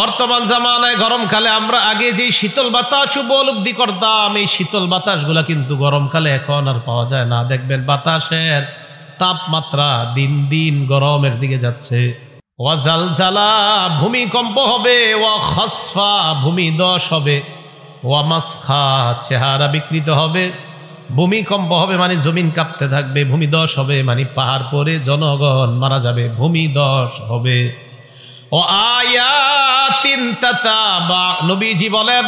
বর্তমান জামানায় গরমকালে আমরা আগে যে শীতল বাতাস উপলব্ধি করতাম এই শীতল বাতাসগুলা কিন্তু গরমকালে এখন আর পাওয়া যায় না দেখবেন বাতাসের তাপমাত্রা দিন দিন গরমের দিকে যাচ্ছে ওয়াজালজালা ভূমিকম্প হবে ওয়া খসফা ভূমি দশ হবে ওয়া মাসখা চেহারা বিকৃত হবে ভূমিকম্প হবে মানে জমিন কাঁপতে থাকবে ভূমি দশ হবে মানে পাহাড় পরে জনগণ মারা যাবে ভূমি দশ হবে ও আয়াতিন তাতাবা নবীজি বলেন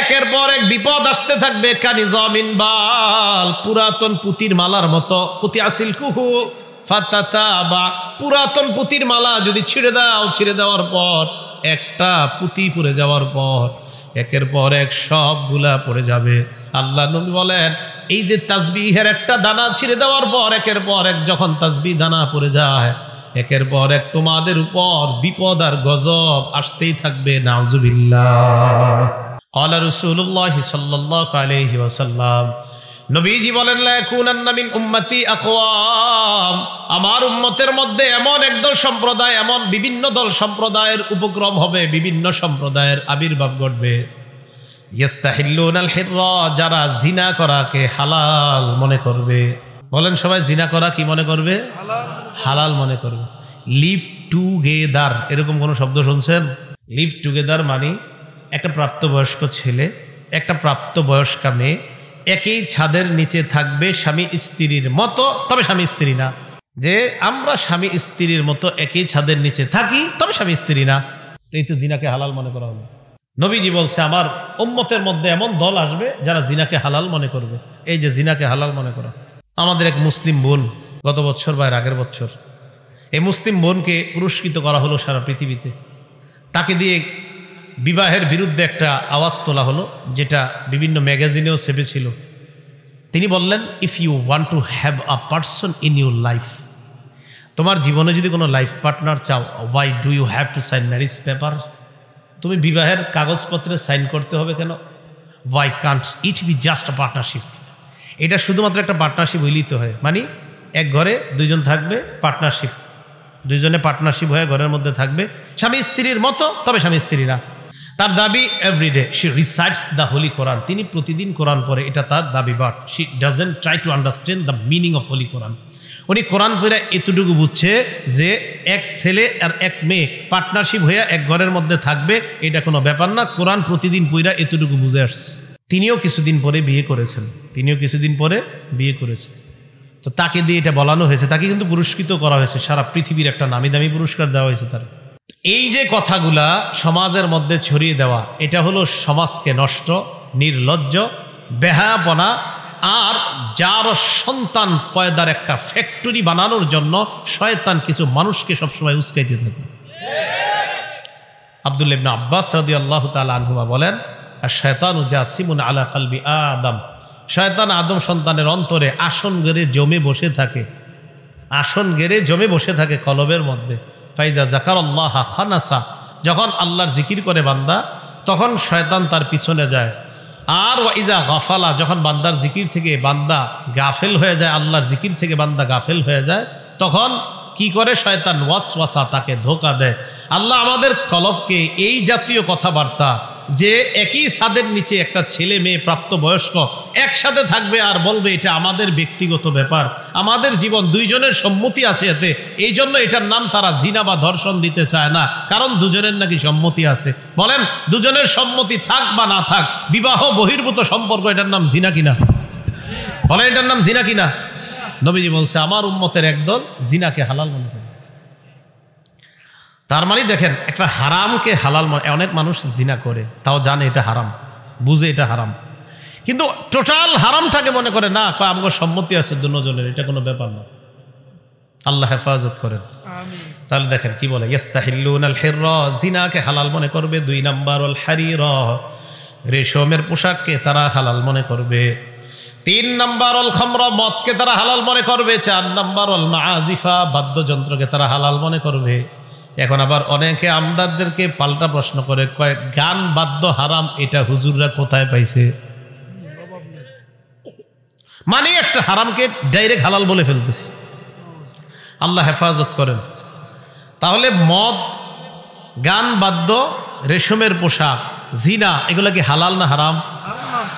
একের পর এক বিপদ আসতে থাকবে কানি জমিন বাল পুরাতন পুতির মালার মতো পুতি আসিল কুহু ফাতাতা বা পুরাতন পুতির মালা যদি ছিঁড়ে দাও ছিঁড়ে দেওয়ার পর একটা পুঁতি পড়ে যাওয়ার পর একের পর এক সবগুলা পড়ে যাবে আল্লাহ নবী বলেন এই যে তাজবিহের একটা দানা ছিঁড়ে দেওয়ার পর একের পর এক যখন তাজবি দানা পড়ে যায় একের পর এক তোমাদের উপর বিপদ আর গজব আসতেই থাকবে নাউজুবিল্লাহ আমার উম্মতের মধ্যে এমন একদল সম্প্রদায় এমন বিভিন্ন দল সম্প্রদায়ের উপক্রম হবে বিভিন্ন সম্প্রদায়ের আবির্ভাব ঘটবে ইয়াস্তাহিল্লুন আল হিররা যারা জিনা করাকে হালাল মনে করবে বলেন সবাই জিনা করা কি মনে করবে হালাল মনে করবে লিভ টুগেদার এরকম কোনো শব্দ শুনছেন লিভ টুগেদার মানে একটা প্রাপ্তবয়স্ক ছেলে একটা প্রাপ্তবয়স্ক মেয়ে একই ছাদের নিচে থাকবে স্বামী স্ত্রীর মতো তবে স্বামী স্ত্রী না যে আমরা স্বামী স্ত্রীর মতো একই ছাদের নিচে থাকি তবে স্বামী স্ত্রী না এই তো জিনাকে হালাল মনে করা হলো নবীজি বলছে আমার উম্মতের মধ্যে এমন দল আসবে যারা জিনাকে হালাল মনে করবে এই যে জিনাকে হালাল মনে করা আমাদের এক মুসলিম বোন গত বছর বা আগের বছর এই মুসলিম বোনকে পুরস্কৃত করা হলো সারা পৃথিবীতে তাকে দিয়ে বিবাহের বিরুদ্ধে একটা আওয়াজ তোলা হলো যেটা বিভিন্ন ম্যাগাজিনেও সেবেছিল তিনি বললেন if you want to have a person in your life তোমার জীবনে যদি কোনো লাইফ পার্টনার চাও why do you have to sign marriage paper তুমি বিবাহের কাগজপত্রে সাইন করতে হবে কেন why can't it be just a partnership এটা শুধুমাত্র একটা পার্টনারশিপ মিলিত হয় মানে এক ঘরে দুইজন থাকবে পার্টনারশিপ দুইজনে পার্টনারশিপ হয়ে ঘরের মধ্যে থাকবে স্বামী স্ত্রীর মতো তবে স্বামী স্ত্রীরা তার দাবি every day she research the holy Quran তিনি প্রতিদিন কোরআন পরে এটা তার দাবি but she doesn't try to understand the meaning of holy Quran উনি কোরআন পড়ে এতটুকু বুঝছে যে এক ছেলে আর এক মেয়ে পার্টনারশিপ হয়ে এক ঘরের মধ্যে থাকবে এটা কোনো ব্যাপার না কোরআন প্রতিদিন পইরা এতটুকু বুঝে আসছে তিনিও কিছুদিন পরে বিয়ে করেছেন তিনিও কিছুদিন পরে বিয়ে করেছেন তো তাকে দিয়ে এটা বলানো হয়েছে তাকে কিন্তু পুরস্কৃত করা হয়েছে সারা পৃথিবীর একটা নামি দামি পুরস্কার দেওয়া হয়েছে তার এই যে কথাগুলা সমাজের মধ্যে ছড়িয়ে দেওয়া এটা হলো সমাজকে নষ্ট নির্লজ্জ বেহাপনা আর যার সন্তান পয়দার একটা ফ্যাক্টরি বানানোর জন্য শয়তান কিছু মানুষকে সবসময় উস্কাইতে থাকে আব্দুল্লেবনা আব্বাস সৌদি আল্লাহ তাল আনহুমা বলেন আর শয়তানু সিমুন আলা কালবি আদম শয়তান আদম সন্তানের অন্তরে আসন গেড়ে জমে বসে থাকে আসন গেড়ে জমে বসে থাকে কলবের মধ্যে ফাইজা জাকার আল্লাহ খানাসা যখন আল্লাহর জিকির করে বান্দা তখন শয়তান তার পিছনে যায় আর ওয়াইজা গাফালা যখন বান্দার জিকির থেকে বান্দা গাফেল হয়ে যায় আল্লাহর জিকির থেকে বান্দা গাফেল হয়ে যায় তখন কি করে শয়তান ওয়াস ওয়াসা তাকে ধোকা দেয় আল্লাহ আমাদের কলবকে এই জাতীয় কথাবার্তা যে একই ছাদের নিচে একটা ছেলে মেয়ে প্রাপ্তবয়স্ক একসাথে থাকবে আর বলবে এটা আমাদের ব্যক্তিগত ব্যাপার আমাদের জীবন দুইজনের সম্মতি আছে এতে এই জন্য এটার নাম তারা জিনা বা ধর্ষণ দিতে চায় না কারণ দুজনের নাকি সম্মতি আছে বলেন দুজনের সম্মতি থাক বা না থাক বিবাহ বহির্ভূত সম্পর্ক এটার নাম জিনা কিনা বলেন এটার নাম জিনা কিনা নবীজি বলছে আমার উন্মতের একদল জিনাকে হালাল মনে তার মানে দেখেন একটা হারামকে হালাল অনেক মানুষ জিনা করে তাও জানে এটা হারাম বুঝে এটা হারাম কিন্তু টোটাল হারামটাকে মনে করে না আমার সম্মতি আছে দুজনের এটা কোনো ব্যাপার না আল্লাহ হেফাজত করেন তাহলে দেখেন কি বলে জিনাকে হালাল মনে করবে দুই নাম্বার হারির রেশমের পোশাককে তারা হালাল মনে করবে তিন নাম্বার অল খামর মদকে তারা হালাল মনে করবে চার নাম্বার অল মা আজিফা বাদ্যযন্ত্রকে তারা হালাল মনে করবে এখন আবার অনেকে আমদারদেরকে পাল্টা প্রশ্ন করে কয় গান বাদ্য হারাম এটা হুজুররা কোথায় পাইছে মানে একটা হারামকে ডাইরেক্ট হালাল বলে ফেলতেছে আল্লাহ হেফাজত করেন তাহলে মদ গান বাদ্য রেশমের পোশাক জিনা এগুলা কি হালাল না হারাম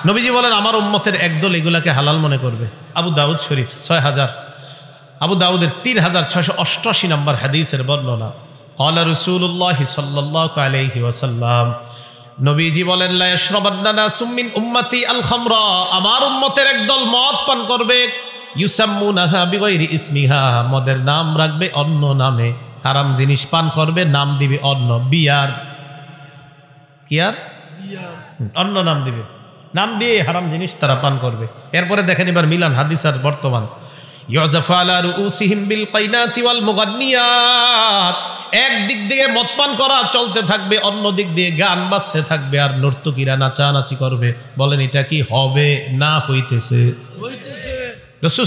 নবীজি বলেন আমার উম্মতের একদল এগুলাকে হালাল মনে করবে আবু দাউদ শরীফ ছয় হাজার আবু দাউদের তিন হাজার ছয়শো অষ্টআশি নম্বর হাদিসের বর্ণনা قال رسول الله صلى নবীজি বলেন সুমিন উম্মতি আল আমার উম্মতের একদল পান করবে ইসমিহা মদের নাম রাখবে অন্য নামে হারাম জিনিস পান করবে নাম দিবে অন্য বিয়ার কি আর অন্য নাম দিবে নাম দিয়ে হারাম জিনিস তারা পান করবে এরপরে দেখেন এবার মিলান হাদিস আর বর্তমান ইয়জাফা আলা রুউসিহিম বিল কাইনাতি ওয়াল মুগান্নিয়াত এক দিক দিয়ে মদপান করা চলতে থাকবে অন্য দিক দিয়ে গান বাজতে থাকবে আর নর্তকীরা নাচানাচি করবে বলেন এটা কি হবে না হইতেছে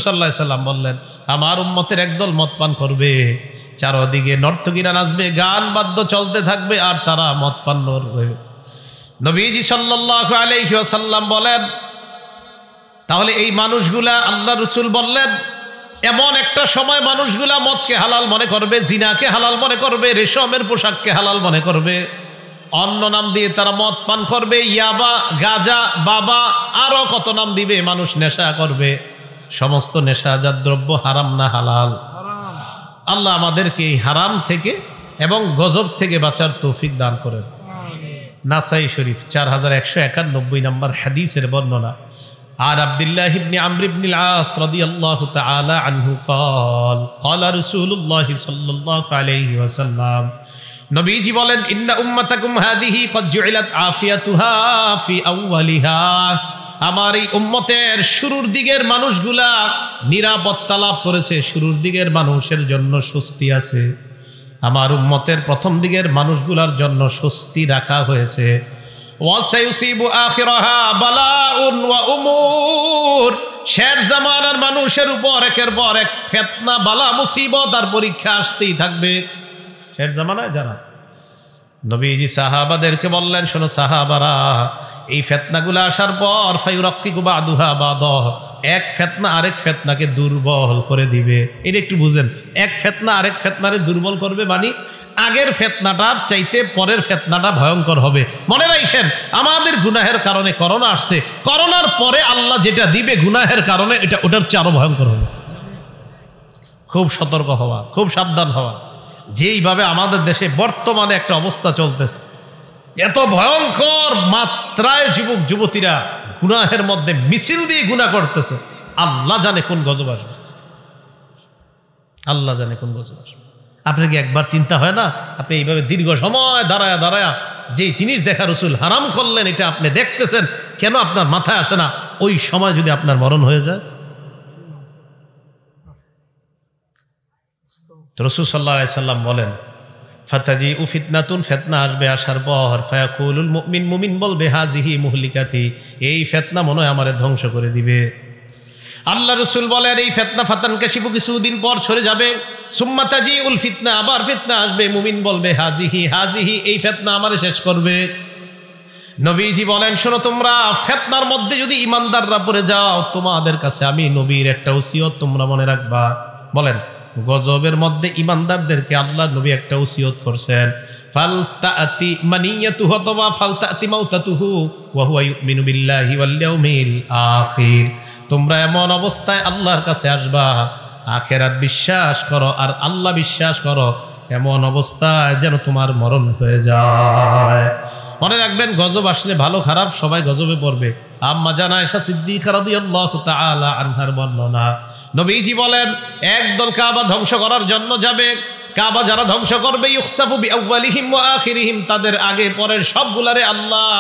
সাল্লাম বললেন আমার উম্মতের একদল মদপান করবে চারদিকে নর্তকীরা নাচবে গান বাদ্য চলতে থাকবে আর তারা মদপান করবে নবীজি সাল্লাহ বলেন তাহলে এই মানুষগুলা আল্লাহ রসুল বললেন এমন একটা সময় মানুষগুলা মদকে হালাল মনে করবে জিনাকে হালাল মনে করবে রেশমের পোশাককে হালাল মনে করবে অন্য নাম দিয়ে তারা মদ পান করবে ইয়াবা গাজা বাবা আরো কত নাম দিবে মানুষ নেশা করবে সমস্ত নেশাজাত দ্রব্য হারাম না হালাল আল্লাহ আমাদেরকে এই হারাম থেকে এবং গজব থেকে বাঁচার তৌফিক দান করেন নাসাই শরীফ চার হাজার একশো একানব্বই নম্বর হাদিসের বর্ণনা আর আব্দুল্লাহ ইবনে আমর ইবনে আস রাদিয়াল্লাহু তাআলা আনহু قال قال رسول الله صلى الله নবীজি বলেন ইন্না উম্মাতাকুম হাদিহি কদ জুইলাত আফিয়াতুহা ফি আউওয়ালিহা আমার এই উম্মতের শুরুর দিকের মানুষগুলা নিরাপত্তা লাভ করেছে শুরুর দিকের মানুষের জন্য স্বস্তি আছে আমার উম্মতের প্রথম দিকের মানুষগুলার জন্য স্বস্তি রাখা হয়েছে শের জামানার মানুষের উপর একের পর এক ফেতনা বালা মুসিবত আর পরীক্ষা আসতেই থাকবে শের জামানায় জানা নবীজি সাহাবাদেরকে বললেন শোনো সাহাবারা এই ফেতনাগুলো আসার পর ফাইরক্কি গুবা দুহা বাদ এক ফেতনা আরেক ফেতনাকে দুর্বল করে দিবে এটা একটু বুঝেন এক ফেতনা আরেক ফেতনারে দুর্বল করবে মানে আগের ফেতনাটার চাইতে পরের ফেতনাটা ভয়ঙ্কর হবে মনে রাখেন আমাদের গুনাহের কারণে করোনা আসছে করোনার পরে আল্লাহ যেটা দিবে গুনাহের কারণে এটা ওটার চেয়ে আরো ভয়ঙ্কর হবে খুব সতর্ক হওয়া খুব সাবধান হওয়া যেইভাবে আমাদের দেশে বর্তমানে একটা অবস্থা চলতেছে এত ভয়ঙ্কর মাত্রায় যুবক যুবতীরা গুনাহের মধ্যে মিছিল দিয়ে গুণা করতেছে আল্লাহ জানে কোন গজব আসবে আল্লাহ জানে কোন গজব আসবে আপনার কি একবার চিন্তা হয় না আপনি এইভাবে দীর্ঘ সময় দাঁড়ায়া দাঁড়ায়া যে জিনিস দেখা রসুল হারাম করলেন এটা আপনি দেখতেছেন কেন আপনার মাথায় আসে না ওই সময় যদি আপনার মরণ হয়ে যায় রসুল সাল্লা সাল্লাম বলেন ফাতাজি উ ফিতনাতুন ফেতনা আসবে আসার পর ফায়াকুলুল মুমিন মুমিন বলবে হাজিহি মুহলিকাতি এই ফেতনা মনে হয় আমারে ধ্বংস করে দিবে আল্লাহ রসুল বলেন এই ফেতনা ফাতান কাশিপু কিছুদিন পর সরে যাবে সুম্মাতাজি উল ফিতনা আবার ফিতনা আসবে মুমিন বলবে হাজিহি হাজিহি এই ফেতনা আমারে শেষ করবে নবীজি বলেন শোনো তোমরা ফেতনার মধ্যে যদি ইমানদাররা পড়ে যাও তোমাদের কাছে আমি নবীর একটা ওসিয়ত তোমরা মনে রাখবা বলেন গজবের মধ্যে ইমানদারদেরকে আল্লাহ নবী একটা উসিয়ত করছেন তোমরা এমন অবস্থায় আল্লাহর কাছে আসবা আখেরাত বিশ্বাস করো আর আল্লাহ বিশ্বাস করো এমন অবস্থায় যেন তোমার মরণ হয়ে যায় মনে রাখবেন গজব আসলে ভালো খারাপ সবাই গজবে পড়বে আম্মা জানা এসা সিদ্দিকা রাদিয়াল্লাহু তাআলা আনহার বর্ণনা নবীজি বলেন একদল কাবা ধ্বংস করার জন্য যাবে কাবা যারা ধ্বংস করবে তাদের আগে পরের সবগুলারে আল্লাহ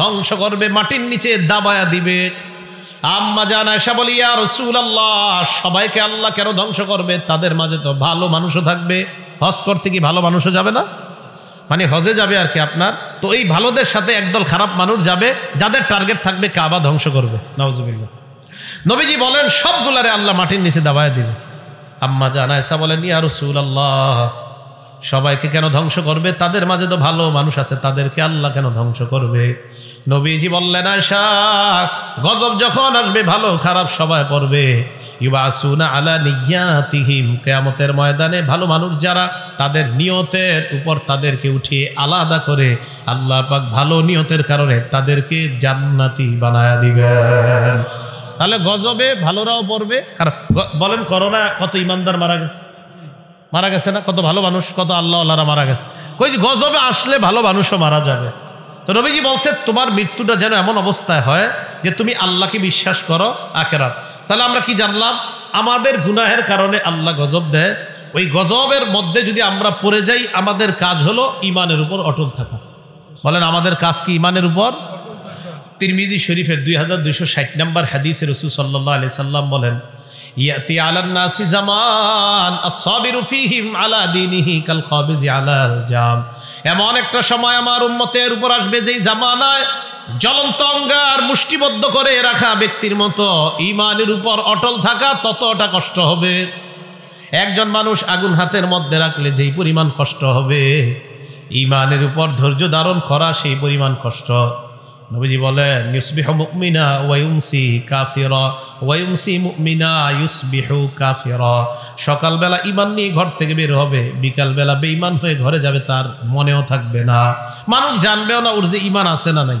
ধ্বংস করবে মাটির নিচে দাবায়া দিবে আম্মা জানা এসা বলি ইয়া আল্লাহ সবাইকে আল্লাহ কেন ধ্বংস করবে তাদের মাঝে তো ভালো মানুষও থাকবে হস্কর থেকে ভালো মানুষও যাবে না মানে হজে যাবে আর কি আপনার তো এই ভালোদের সাথে একদল খারাপ মানুষ যাবে যাদের টার্গেট থাকবে কাবা ধ্বংস করবে নওয়াজুবিল্লা নবীজি বলেন সবগুলারে আল্লাহ মাটির নিচে দাবায় দিবে আম্মা জানা এসা বলেন ইয়া রসুল আল্লাহ সবাইকে কেন ধ্বংস করবে তাদের মাঝে তো ভালো মানুষ আছে তাদেরকে আল্লাহ কেন ধ্বংস করবে নবীজি বললেন আয়সা গজব যখন আসবে ভালো খারাপ সবাই পড়বে ইউবাসুনা আলা নিয়াতিহিম কেয়ামতের ময়দানে ভালো মানুষ যারা তাদের নিয়তের উপর তাদেরকে উঠিয়ে আলাদা করে আল্লাহ পাক ভালো নিয়তের কারণে তাদেরকে জান্নাতি বানায়া দিবেন তাহলে গজবে ভালোরাও পড়বে কারণ বলেন করোনা কত ইমানদার মারা গেছে মারা গেছে না কত ভালো মানুষ কত আল্লাহ আল্লাহরা মারা গেছে কই গজবে আসলে ভালো মানুষও মারা যাবে তো রবিজি বলছে তোমার মৃত্যুটা যেন এমন অবস্থায় হয় যে তুমি আল্লাহকে বিশ্বাস করো আখেরাত তাহলে আমরা কি জানলাম আমাদের গুনাহের কারণে আল্লাহ গজব দেয় ওই গজবের মধ্যে যদি আমরা পড়ে যাই আমাদের কাজ হলো ইমানের উপর অটল থাকা বলেন আমাদের কাজ কি ইমানের উপর তিরমিজি শরীফের দুই হাজার দুইশো ষাট নম্বর হাদিস রসুল সাল্লাহ আলি সাল্লাম বলেন জামান আলা কাল জাম এমন একটা সময় আমার উম্মতের উপর আসবে যেই জামানায় জ্বলন্ত অঙ্গার মুষ্টিবদ্ধ করে রাখা ব্যক্তির মতো ইমানের উপর অটল থাকা ততটা কষ্ট হবে একজন মানুষ আগুন হাতের মধ্যে রাখলে যেই পরিমাণ কষ্ট হবে ইমানের উপর ধৈর্য ধারণ করা সেই পরিমাণ কষ্ট নবীজি বলেন ইউসবিহ মুকমিনা ওয়ায়ুমসি কাফির ওয়ায়ুমসি মুকমিনা ইউসবিহ কাফির সকালবেলা ইমান নিয়ে ঘর থেকে বের হবে বিকালবেলা বেঈমান হয়ে ঘরে যাবে তার মনেও থাকবে না মানুষ জানবেও না ওর যে ইমান আছে না নাই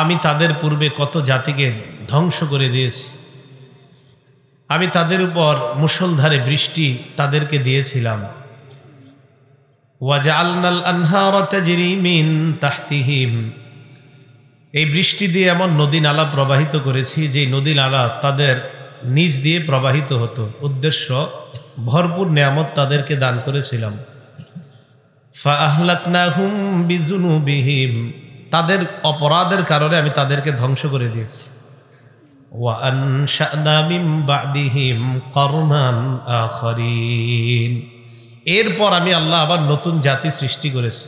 আমি তাদের পূর্বে কত জাতিকে ধ্বংস করে দিয়েছি আমি তাদের উপর মুসলধারে বৃষ্টি তাদেরকে দিয়েছিলাম এই বৃষ্টি দিয়ে এমন নদী নালা প্রবাহিত করেছি যে নদী নালা তাদের নিজ দিয়ে প্রবাহিত হতো উদ্দেশ্য ভরপুর নিয়ামত তাদেরকে দান করেছিলাম ফাহলাকনাহুম বিজুনুবিহিম তাদের অপরাধের কারণে আমি তাদেরকে ধ্বংস করে দিয়েছি এরপর আমি আল্লাহ আবার নতুন জাতি সৃষ্টি করেছি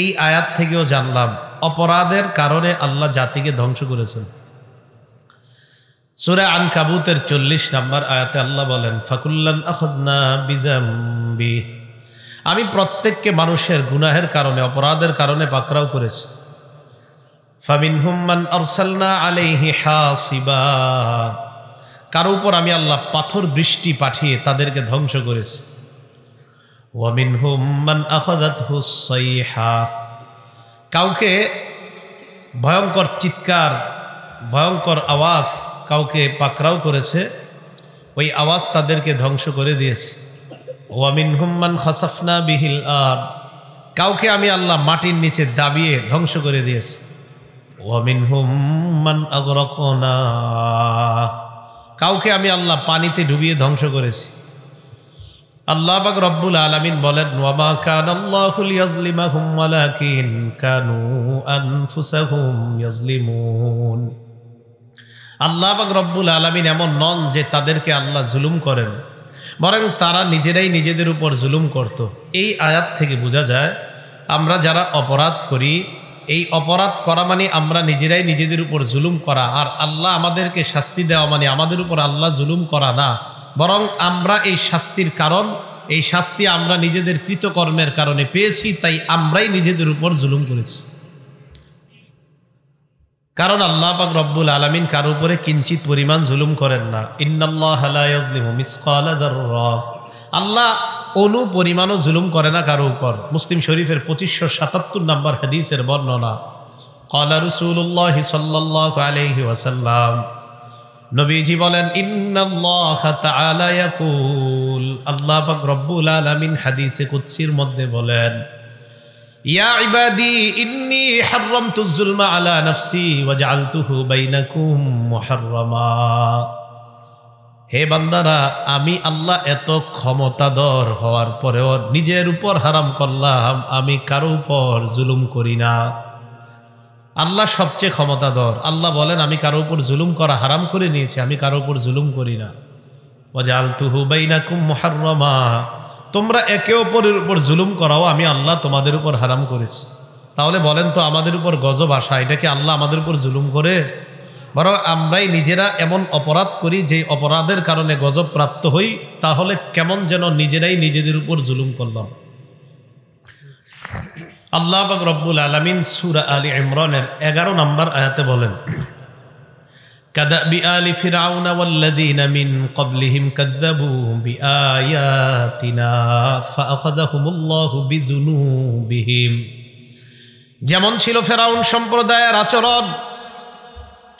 এই আয়াত থেকেও জানলাম অপরাধের কারণে আল্লাহ জাতিকে ধ্বংস করেছেন সুরে আন কাবুতের চল্লিশ নাম্বার আয়াতে আল্লাহ বলেন ফাকুল্লান আমি প্রত্যেককে মানুষের গুনাহের কারণে অপরাধের কারণে পাকড়াও করেছি ফামিনহুম মান আরসালনা আলাইহি হাসিবা কারো উপর আমি আল্লাহ পাথর বৃষ্টি পাঠিয়ে তাদেরকে ধ্বংস করেছি ওয়ামিনহুম মান আখাযাতহু সাইহা কাউকে ভয়ঙ্কর চিৎকার ভয়ঙ্কর আওয়াজ কাউকে পাকরাও করেছে ওই আওয়াজ তাদেরকে ধ্বংস করে দিয়েছে ওয়ামিন মান খাসাফনা বিহিল আর কাউকে আমি আল্লাহ মাটির নিচে দাবিয়ে ধ্বংস করে দিয়েছি কাউকে আমি আল্লাহ পানিতে ডুবিয়ে ধ্বংস করেছি আল্লাহ বাক রব্বুল আলমিন বলেন কান কানু আল্লাহ বাক রব্বুল আলমিন এমন নন যে তাদেরকে আল্লাহ জুলুম করেন বরং তারা নিজেরাই নিজেদের উপর জুলুম করত এই আয়াত থেকে বোঝা যায় আমরা যারা অপরাধ করি এই অপরাধ করা মানে আমরা নিজেরাই নিজেদের উপর জুলুম করা আর আল্লাহ আমাদেরকে শাস্তি দেওয়া মানে আমাদের উপর আল্লাহ জুলুম করা না বরং আমরা এই শাস্তির কারণ এই শাস্তি আমরা নিজেদের কৃতকর্মের কারণে পেয়েছি তাই আমরাই নিজেদের উপর জুলুম করেছি কারণ আল্লাহ পাক রব্বুল আলমিন কারো উপরে কিঞ্চিত পরিমাণ জুলুম করেন না ইন্নআল্লাহ আল্লাহ অনু পরিমাণও জুলুম করে না কারো উপর মুসলিম শরীফের পঁচিশশো সাতাত্তর নম্বর হাদিসের বর্ণনা কলা রসুল্লাহ সাল্লাহ আলহি ওয়াসাল্লাম নবীজি বলেন ইন্নাল্লাহুল আল্লাহ পাক রব্বুল আলামিন হাদিসে কুচ্ছির মধ্যে বলেন ইয়া ইবাদি ইন্নি হাররামতু যুলমা আলা নাফসি ওয়া জাআলতুহু বাইনাকুম মুহাররামা হে বান্দারা আমি আল্লাহ এত ক্ষমতাধর হওয়ার পরেও নিজের উপর হারাম করলাম আমি কারো উপর জুলুম করি না আল্লাহ সবচেয়ে ক্ষমতাধর আল্লাহ বলেন আমি কারো উপর জুলুম করা হারাম করে নিয়েছি আমি কারো উপর জুলুম করি না অজাল তুহু বাইনাকুম মহারমা তোমরা একে অপরের উপর জুলুম করাও আমি আল্লাহ তোমাদের উপর হারাম করেছি তাহলে বলেন তো আমাদের উপর গজব আসা এটা কি আল্লাহ আমাদের উপর জুলুম করে বরং আমরাই নিজেরা এমন অপরাধ করি যে অপরাধের কারণে গজব প্রাপ্ত হই তাহলে কেমন যেন নিজেরাই নিজেদের উপর জুলুম করলাম আল্লাহ রব্বুল আলমিন সুরা আলী ইমরানের এগারো নম্বর আয়াতে বলেন যেমন ছিল ফেরাউন সম্প্রদায়ের আচরণ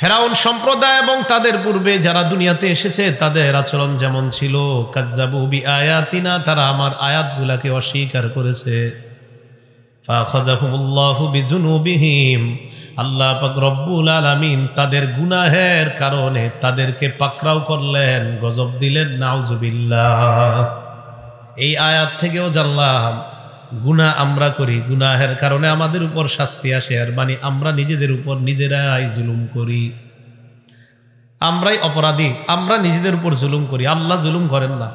ফেরাউন সম্প্রদায় এবং তাদের পূর্বে যারা দুনিয়াতে এসেছে তাদের আচরণ যেমন ছিল কাজাবুবি আয়াতিনা তারা আমার আয়াতগুলাকে অস্বীকার করেছে আল্লাহ পাক রব্বুল আলামিন তাদের গুনাহের কারণে তাদেরকে পাকরাও করলেন গজব দিলেন নাউজুবিল্লাহ এই আয়াত থেকেও জানলাম গুণা আমরা করি গুনাহের কারণে আমাদের উপর শাস্তি আসে আর মানে আমরা নিজেদের উপর নিজেরাই জুলুম করি আমরাই অপরাধী আমরা নিজেদের উপর জুলুম করি আল্লাহ জুলুম করেন না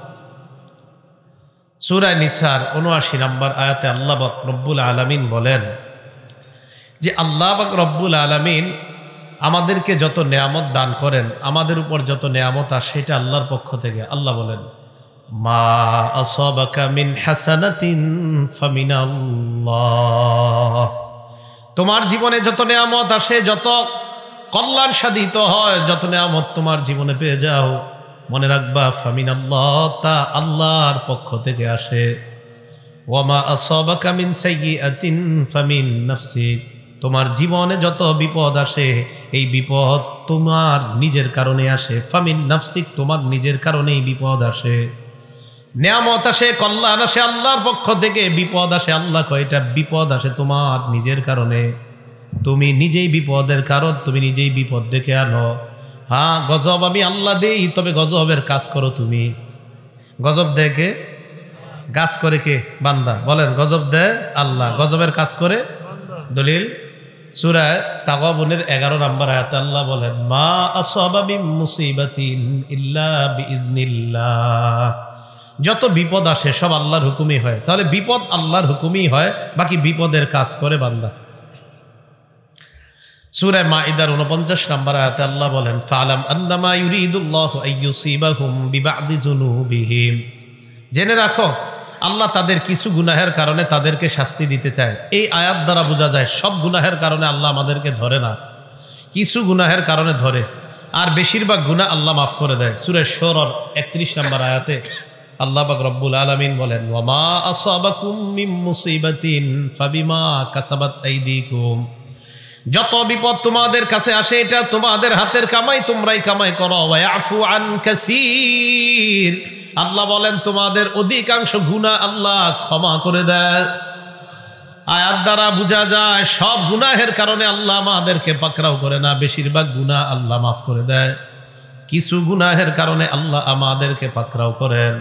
সুরায় নিসার উনআশি নাম্বার আয়াতে আল্লাহ বাক রব্বুল আলমিন বলেন যে আল্লাহ বাক রব্বুল আলমিন আমাদেরকে যত নেয়ামত দান করেন আমাদের উপর যত নেয়ামত আসে সেটা আল্লাহর পক্ষ থেকে আল্লাহ বলেন মা আসবাকা মিন হাসানাতিন ফামিনাল্লাহ তোমার জীবনে যত নিয়ামত আসে যত কল্যাণ সাধিত হয় যত নিয়ামত তোমার জীবনে পেয়ে যাও মনে রাখবা ফামিনাল্লাহ তা আল্লাহর পক্ষ থেকে আসে ওয়ামা আসবাকা মিন ফামিন নাফসিক তোমার জীবনে যত বিপদ আসে এই বিপদ তোমার নিজের কারণে আসে ফামিন নাফসিক তোমার নিজের কারণেই বিপদ আসে নিয়ামত আসে কল্যাণ আসে আল্লাহর পক্ষ থেকে বিপদ আসে আল্লাহ কয়টা বিপদ আসে তোমার নিজের কারণে তুমি নিজেই বিপদের কারণ তুমি নিজেই বিপদ ডেকে আনো হ্যাঁ গজব আমি আল্লাহ দেই তবে গজবের কাজ করো তুমি গজব দেখে কাজ করে কে বান্দা বলেন গজব দেয় আল্লাহ গজবের কাজ করে দলিল সুরায় তাগাবনের এগারো নম্বর আয়াত আল্লাহ বলেন মা আসবাবি মুসিবাতিন ইল্লা ইজনিল্লাহ যত বিপদ আসে সব আল্লাহর হুকুমই হয় তাহলে বিপদ আল্লাহর হুকুমই হয় বাকি বিপদের কাজ করে বান্দা সুরে মা ইদার উনপঞ্চাশ নম্বর আয়াতে আল্লাহ বলেন ফালাম আল্লামা ইউরিদুল্লাহ আইয়ুসিবাহুম বিবাদি জুনুবিহিম জেনে রাখো আল্লাহ তাদের কিছু গুনাহের কারণে তাদেরকে শাস্তি দিতে চায় এই আয়াত দ্বারা বোঝা যায় সব গুনাহের কারণে আল্লাহ আমাদেরকে ধরে না কিছু গুনাহের কারণে ধরে আর বেশিরভাগ গুণা আল্লাহ মাফ করে দেয় সুরের শোরর একত্রিশ নম্বর আয়াতে আল্লাহ রব্বুল আলামিন বলেন যত বিপদ তোমাদের কাছে আসে এটা তোমাদের হাতের কামাই তোমরাই কামাই করো আল্লাহ বলেন তোমাদের অধিকাংশ গুণা আল্লাহ ক্ষমা করে দেয় আয়াত দ্বারা বোঝা যায় সব গুনাহের কারণে আল্লাহ আমাদেরকে পাকড়াও করে না বেশিরভাগ গুনাহ আল্লাহ মাফ করে দেয় কিছু গুনাহের কারণে আল্লাহ আমাদেরকে পাকড়াও করেন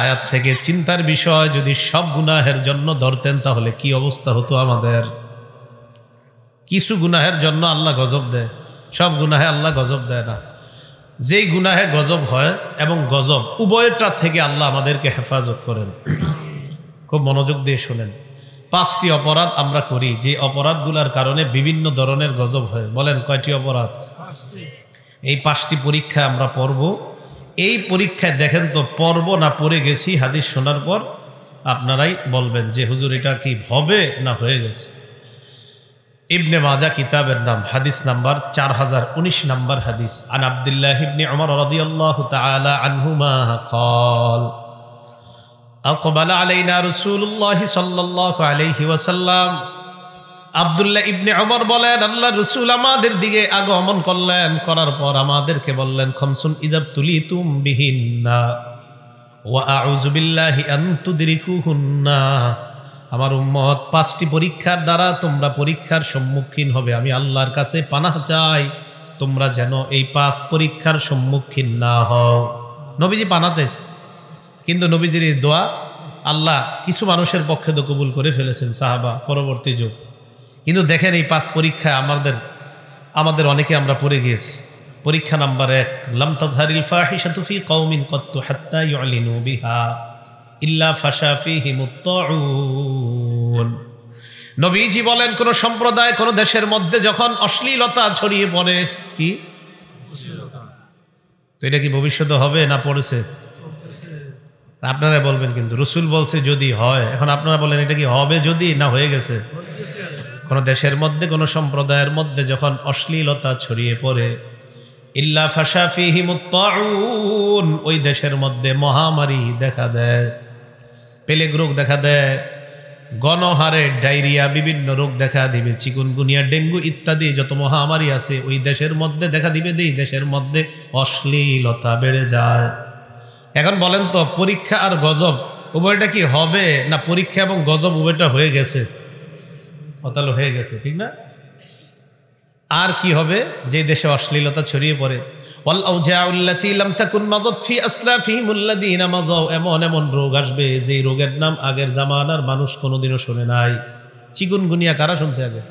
আয়াত থেকে চিন্তার বিষয় যদি সব গুনাহের জন্য ধরতেন তাহলে কি অবস্থা হতো আমাদের কিছু গুনাহের জন্য আল্লাহ গজব দেয় সব গুনাহে আল্লাহ গজব দেয় না যেই গুনাহে গজব হয় এবং গজব উভয়টা থেকে আল্লাহ আমাদেরকে হেফাজত করেন খুব মনোযোগ দিয়ে শোনেন পাঁচটি অপরাধ আমরা করি যে অপরাধগুলোর কারণে বিভিন্ন ধরনের গজব হয় বলেন কয়টি অপরাধ এই পাঁচটি পরীক্ষা আমরা পড়ব এই পরীক্ষায় দেখেন তো পর্ব না পড়ে গেছি হাদিস শোনার পর আপনারাই বলবেন যে হুজুর এটা কি হবে না হয়ে গেছে ইবনে মাজা কিতাবের নাম হাদিস নাম্বার চার হাজার উনিশ নাম্বার হাদিস আন আবদুল্লাহ ইবনে আমার রদিয়াল্লাহ তালা আনহুমা কল أقبل علينا رسول الله صلى الله عليه وسلم আবদুল্লাহ ইবনে অমর বলেন আল্লাহ রসুল আমাদের দিকে আগমন করলেন করার পর আমাদেরকে বললেন খমসুন ইদাব তুলি তুম বিহিন্না আমার উম্মত পাঁচটি পরীক্ষার দ্বারা তোমরা পরীক্ষার সম্মুখীন হবে আমি আল্লাহর কাছে পানা চাই তোমরা যেন এই পাঁচ পরীক্ষার সম্মুখীন না হও নবীজি পানা চাইছে কিন্তু নবীজির দোয়া আল্লাহ কিছু মানুষের পক্ষে তো কবুল করে ফেলেছেন সাহাবা পরবর্তী যুগ কিন্তু দেখেন এই পাঁচ পরীক্ষায় আমাদের আমাদের অনেকে আমরা পড়ে গিয়েছি পরীক্ষা নাম্বার এক লামতাজহারিল ফাহিসাতুফি কওমিন কত্তু হাত্তা ইয়ালিনু বিহা ইল্লা ফাশাফি আত নবীজি বলেন কোন সম্প্রদায় কোন দেশের মধ্যে যখন অশ্লীলতা ছড়িয়ে পড়ে কি তো এটা কি ভবিষ্যতে হবে না পড়েছে আপনারা বলবেন কিন্তু রসুল বলছে যদি হয় এখন আপনারা বলেন এটা কি হবে যদি না হয়ে গেছে কোনো দেশের মধ্যে কোনো সম্প্রদায়ের মধ্যে যখন অশ্লীলতা ছড়িয়ে পড়ে ইল্লা ফাসাফি হিমুত্তাউন ওই দেশের মধ্যে মহামারী দেখা দেয় প্লেগ রোগ দেখা দেয় গণহারে ডায়রিয়া বিভিন্ন রোগ দেখা দিবে চিকুনগুনিয়া ডেঙ্গু ইত্যাদি যত মহামারী আছে ওই দেশের মধ্যে দেখা দিবে দেই দেশের মধ্যে অশ্লীলতা বেড়ে যায় এখন বলেন তো পরীক্ষা আর গজব উভয়টা কি হবে না পরীক্ষা এবং গজব উভয়টা হয়ে গেছে হতাল হয়ে গেছে ঠিক না আর কি হবে যে দেশে অশ্লীলতা ছড়িয়ে পড়ে এমন এমন রোগ আসবে যে রোগের নাম আগের জামানার মানুষ নাই কারা শুনছে আগে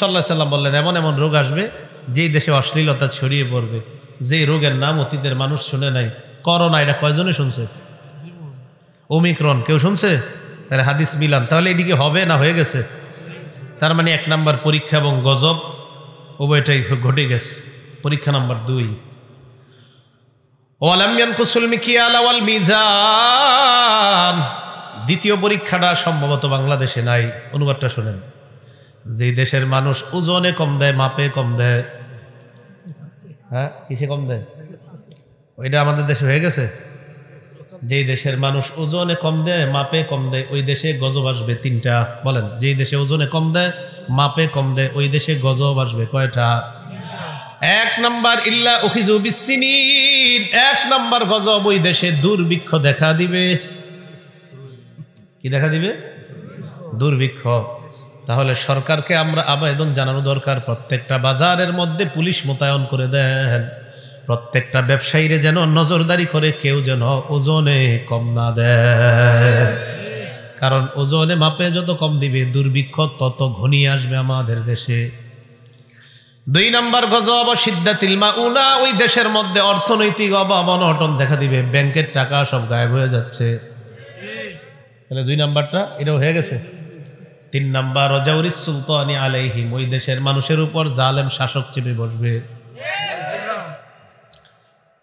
সাল্লাহ সাল্লাম এমন এমন রোগ আসবে যেই দেশে অশ্লীলতা ছড়িয়ে পড়বে যে রোগের নাম অতীতের মানুষ শুনে নাই করোনা এটা কয়জনে শুনছে ওমিক্রন কেউ শুনছে তাহলে হাদিস মিলাম তাহলে এদিকে হবে না হয়ে গেছে তার মানে এক নাম্বার পরীক্ষা এবং গজব উভয়টাই ঘটে গেছে পরীক্ষা নাম্বার দুই দ্বিতীয় পরীক্ষাটা সম্ভবত বাংলাদেশে নাই অনুবাদটা শোনেন যে দেশের মানুষ ওজনে কম দেয় মাপে কম দেয় হ্যাঁ কিসে কম দেয় ওইটা আমাদের দেশে হয়ে গেছে যে দেশের মানুষ ওজনে কম দেয় মাপে কম দেয় ওই দেশে গজব আসবে তিনটা বলেন যেই দেশে ওজনে কম দেয় মাপে কম দেয় ওই দেশে গজব আসবে কয়টা এক নাম্বার ইল্লা উখিজু বিসিনিন এক নাম্বার গজব ওই দেশে দুর্ভিক্ষ দেখা দিবে কি দেখা দিবে দুর্ভিক্ষ তাহলে সরকারকে আমরা আবেদন জানানো দরকার প্রত্যেকটা বাজারের মধ্যে পুলিশ মোতায়েন করে দেন প্রত্যেকটা ব্যবসায়ীরে যেন নজরদারি করে কেউ যেন ওজনে কম না দেয় কারণ ওজনে মাপে যত কম দিবে দুর্ভিক্ষ তত ঘনিয়ে আসবে আমাদের দেশে দুই নম্বর গজব সিদ্ধাতিলমা উনা ওই দেশের মধ্যে অর্থনৈতিক অভাব অনটন দেখা দিবে ব্যাংকের টাকা সব গায়েব হয়ে যাচ্ছে তাহলে দুই নাম্বারটা এটাও হয়ে গেছে তিন নাম্বার রজাউরি সুলতানি আলাইহিম ওই দেশের মানুষের উপর জালেম শাসক চেপে বসবে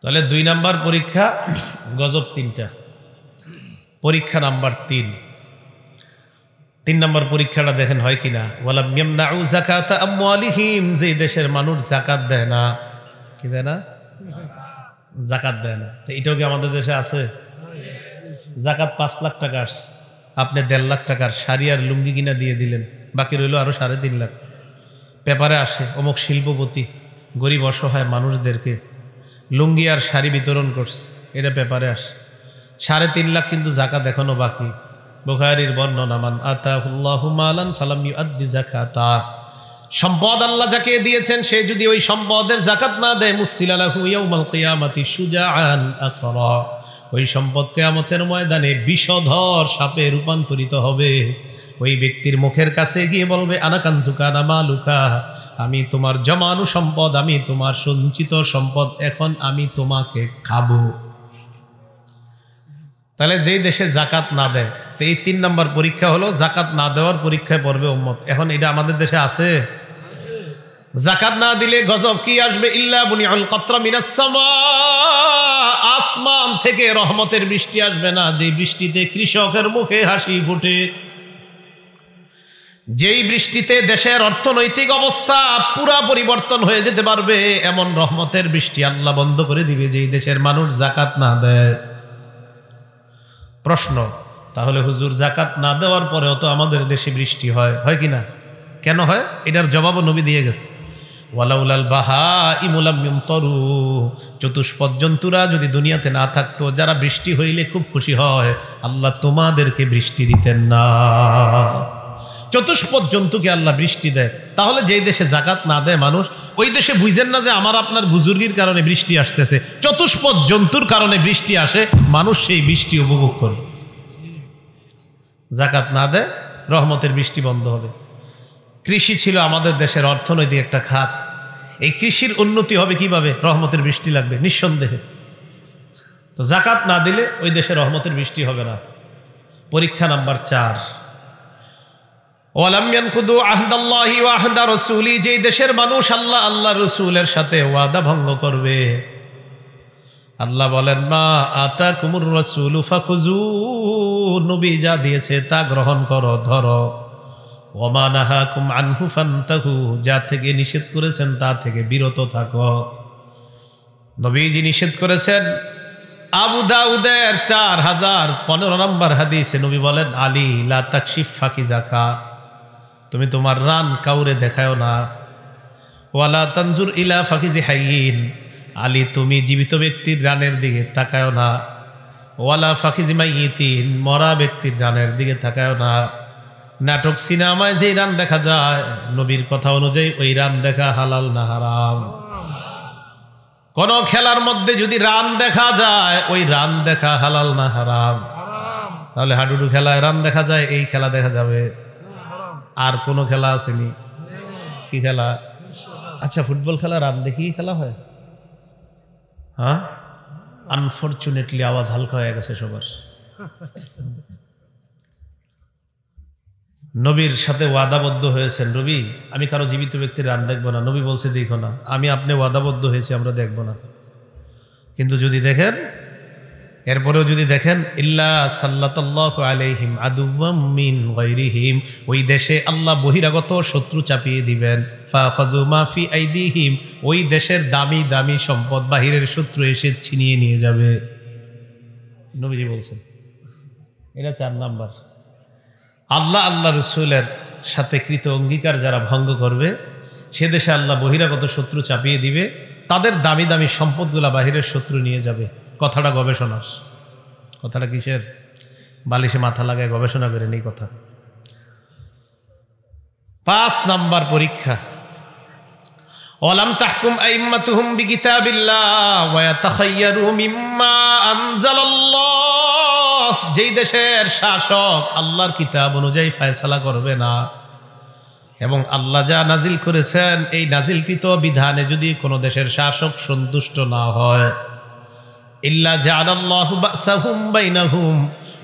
তাহলে দুই নাম্বার পরীক্ষা গজব তিনটা পরীক্ষা নাম্বার তিন তিন নম্বর পরীক্ষাটা দেখেন হয় কিনা ওয়ালামিম যে দেশের মানুষ জাকাত দেয় না কি দেয় না জাকাত দেয় না তো এটাও কি আমাদের দেশে আছে জাকাত পাঁচ লাখ টাকা আসছে আপনি দেড় লাখ টাকার শাড়ি আর লুঙ্গি কিনা দিয়ে দিলেন বাকি রইল আরও সাড়ে তিন লাখ পেপারে আসে অমুক শিল্পপতি গরিব অসহায় মানুষদেরকে লুঙ্গি আর শাড়ি বিতরণ করছে এটা ব্যাপারে আস সাড়ে তিন লাখ কিন্তু জাকাত দেখানো বাকি বুখারির বর্ণনা মান আতাহুল্লাহমালান সম্পদ আল্লাহ যাকে দিয়েছেন সে যদি ওই সম্পদের জাকাত না দেয় মুসিলালাহু ইয়াউমাল ওই সম্পদ কিয়ামতের ময়দানে বিষধর সাপে রূপান্তরিত হবে ওই ব্যক্তির মুখের কাছে গিয়ে বলবে আনাকাঞ্জুকা নামা আমি তোমার জমানো সম্পদ আমি তোমার সঞ্চিত সম্পদ এখন আমি তোমাকে খাবো তাহলে যেই দেশে জাকাত না দেয় তো এই তিন নম্বর পরীক্ষা হলো জাকাত না দেওয়ার পরীক্ষায় পড়বে উম্মত এখন এটা আমাদের দেশে আছে জাকাত না দিলে গজব কি আসবে আসমান থেকে রহমতের বৃষ্টি আসবে না যে বৃষ্টিতে কৃষকের মুখে হাসি ফুটে যেই বৃষ্টিতে দেশের অর্থনৈতিক অবস্থা পুরা পরিবর্তন হয়ে যেতে পারবে এমন রহমতের বৃষ্টি আল্লাহ বন্ধ করে দিবে যেই দেশের মানুষ জাকাত না দেয় প্রশ্ন তাহলে হুজুর জাকাত না দেওয়ার পরেও তো আমাদের দেশে বৃষ্টি হয় হয় কি না কেন হয় এটার জবাব নবী দিয়ে গেছে ওয়ালাউলাল বাহা ইমুলাম্মিম তরু চতুষ্পদ জন্তুরা যদি দুনিয়াতে না থাকতো যারা বৃষ্টি হইলে খুব খুশি হয় আল্লাহ তোমাদেরকে বৃষ্টি দিতেন না চতুষ্পদ জন্তুকে আল্লাহ বৃষ্টি দেয় তাহলে যেই দেশে জাকাত না দেয় মানুষ ওই দেশে বুঝেন না যে আমার আপনার বুজুর্গির কারণে বৃষ্টি আসতেছে চতুষ্পদ জন্তুর কারণে বৃষ্টি আসে মানুষ সেই বৃষ্টি উপভোগ করে জাকাত না দেয় রহমতের বৃষ্টি বন্ধ হবে কৃষি ছিল আমাদের দেশের অর্থনৈতিক একটা খাত এই কৃষির উন্নতি হবে কিভাবে রহমতের বৃষ্টি লাগবে নিঃসন্দেহে তো জাকাত না দিলে ওই দেশে রহমতের বৃষ্টি হবে না পরীক্ষা নাম্বার চার যেই দেশের মানুষ আল্লাহ আল্লাহ রসুলের সাথে ওয়াদা ভঙ্গ করবে আল্লাহ বলেন মা আতা কুমুর রসুল ফাকুজু নবী যা দিয়েছে তা গ্রহণ করো ধরো ওমানাহা কুম আনহু ফান্তাহু যা থেকে নিষেধ করেছেন তা থেকে বিরত থাকো নবীজি নিষেধ করেছেন আবু দাউদের চার হাজার পনেরো নম্বর হাদিসে নবী বলেন আলী লা তাকশিফ ফাকি জাকা তুমি তোমার রান কাউরে দেখায়ও না ওয়ালা তানজুর ইলা ফাকিজি হাইন আলী তুমি জীবিত ব্যক্তির রানের দিকে তাকায়ও না ওয়ালা ফাকিজি মাইতিন মরা ব্যক্তির রানের দিকে তাকায়ও না নাটক সিনেমায় যেই রান দেখা যায় নবীর কথা অনুযায়ী ওই রান দেখা হালাল না হারাম কোন খেলার মধ্যে যদি রান দেখা যায় ওই রান দেখা হালাল না হারাম তাহলে হাডুডু খেলায় রান দেখা যায় এই খেলা দেখা যাবে আর কোন খেলা আসেনি কি খেলা আচ্ছা ফুটবল খেলা রান দেখি খেলা হয় হ্যাঁ আনফর্চুনেটলি আওয়াজ হালকা হয়ে গেছে সবার নবীর সাথে ওয়াদাবদ্ধ হয়েছেন নবী আমি কারো জীবিত ব্যক্তির রান দেখবো না নবী বলছে দেখো না আমি আপনি ওয়াদাবদ্ধ হয়েছি আমরা দেখবো না কিন্তু যদি দেখেন এরপরেও যদি দেখেন ইল্লা সাল্লাহ আলাইহিম আদুমিন গৈরিহিম ওই দেশে আল্লাহ বহিরাগত শত্রু চাপিয়ে দিবেন মাফি আইদিহিম ওই দেশের দামি দামি সম্পদ বাহিরের শত্রু এসে ছিনিয়ে নিয়ে যাবে নবীজি বলছেন এটা চার নাম্বার আল্লাহ আল্লাহ রসুলের সাথে কৃত অঙ্গীকার যারা ভঙ্গ করবে সে দেশে আল্লাহ বহিরাগত শত্রু চাপিয়ে দিবে তাদের দামি দামি সম্পদগুলা বাহিরের শত্রু নিয়ে যাবে কথাটা গবেষণার কথাটা কিসের বালিশে মাথা লাগায় গবেষণা করেন এই কথা পাঁচ নাম্বার পরীক্ষা অলাম তাহকুম আইম্মাতুহুম বিকিতাবিল্লাহ ওয়া তাখায়্যারু ইম্মা আনজালাল্লাহ যেই দেশের শাসক আল্লাহর কিতাব অনুযায়ী ফয়সালা করবে না এবং আল্লাহ যা নাজিল করেছেন এই নাজিলকৃত বিধানে যদি কোনো দেশের শাসক সন্তুষ্ট না হয় ইল্লা জালাল্লাহুম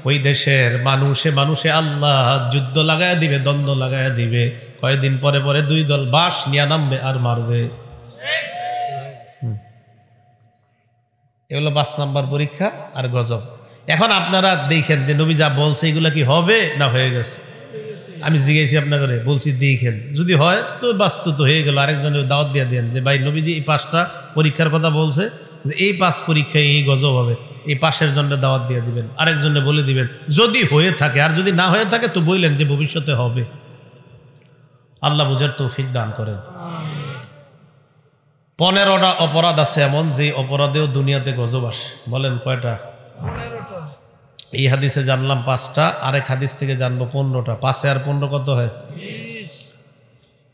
ওই দেশের মানুষে মানুষে আল্লাহ যুদ্ধ লাগায় দিবে দ্বন্দ্ব লাগায় দিবে কয়েকদিন পরে পরে দুই দল বাস নিয়ে নামবে আর মারবে এগুলো পাঁচ নাম্বার পরীক্ষা আর গজব এখন আপনারা দেখেন যে নবী যা বলছে এগুলো কি হবে না হয়ে গেছে আমি জিজ্ঞেসি আপনাকে বলছি দেখেন যদি হয় তো বাস্তুত হয়ে গেল আরেকজনের দাওয়াত দিয়ে দেন যে ভাই নবীজি এই পাঁচটা পরীক্ষার কথা বলছে যে এই পাস পরীক্ষায় এই গজব হবে এই পাশের জন্য দাওয়াত দিয়ে দিবেন আরেকজনে বলে দিবেন যদি হয়ে থাকে আর যদি না হয়ে থাকে তো বললেন যে ভবিষ্যতে হবে আল্লাহ বুঝার তৌফিক দান করেন পনেরোটা অপরাধ আছে এমন যে অপরাধেও দুনিয়াতে গজব আসে বলেন কয়টা এই হাদিসে জানলাম পাঁচটা আরেক হাদিস থেকে জানবো পনেরোটা পাঁচে আর পনেরো কত হয়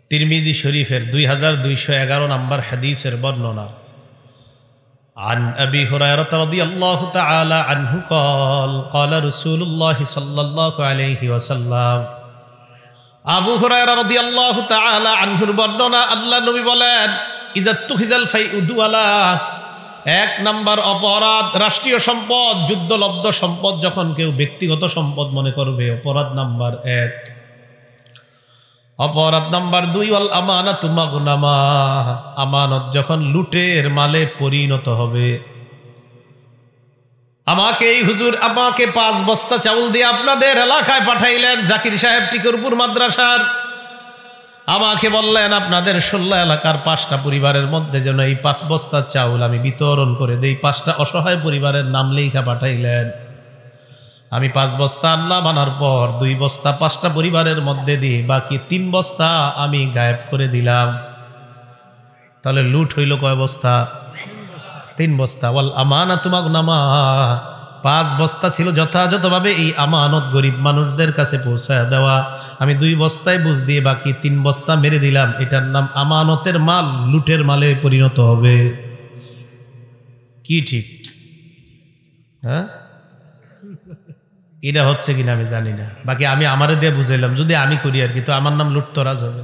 তিরমিজি শরীফের দুই হাজার দুইশো এগারো নাম্বার হাদিসের বর্ণনা عن أبي هريرة رضي الله تعالى عنه قال قال رسول الله صلى الله عليه وسلم আবু হুরায়রা রাদিয়াল্লাহু তাআলা আনহুর বর্ণনা আল্লাহ নবী বলেন ইজাত্তুখিজাল ফাইউদু আলা এক নাম্বার অপরাধ রাষ্ট্রীয় সম্পদ যুদ্ধলব্ধ সম্পদ যখন কেউ ব্যক্তিগত সম্পদ মনে করবে অপরাধ নাম্বার এক অপরাধ নাম্বার দুই অল আমানা তুমা গুনামা আমানত যখন লুটের মালে পরিণত হবে আমাকে এই হুজুর আমাকে পাঁচ বস্তা চাউল দিয়ে আপনাদের এলাকায় পাঠাইলেন জাকির সাহেব টিকরপুর মাদ্রাসার আমাকে বললেন আপনাদের ষোল্লা এলাকার পাঁচটা পরিবারের মধ্যে যেন এই পাঁচ বস্তা চাউল আমি বিতরণ করে দেই পাঁচটা অসহায় পরিবারের নাম লেখা পাঠাইলেন আমি পাঁচ বস্তা আল্লাহ বানার পর দুই বস্তা পাঁচটা পরিবারের মধ্যে দিয়ে বাকি তিন বস্তা আমি গায়েব করে দিলাম তাহলে লুট হইল কয় বস্তা তিন বস্তা বল আমানা তোমাক নামা পাঁচ বস্তা ছিল যথাযথভাবে এই আমানত গরিব মানুষদের কাছে পৌঁছায় দেওয়া আমি দুই বস্তায় বুঝ দিয়ে বাকি তিন বস্তা মেরে দিলাম এটার নাম আমানতের মাল লুটের মালে পরিণত হবে কি ঠিক হ্যাঁ এটা হচ্ছে কিনা আমি জানি না বাকি আমি আমারে দিয়ে বুঝাইলাম যদি আমি করি আর কি তো আমার নাম লুটতরাজ হবে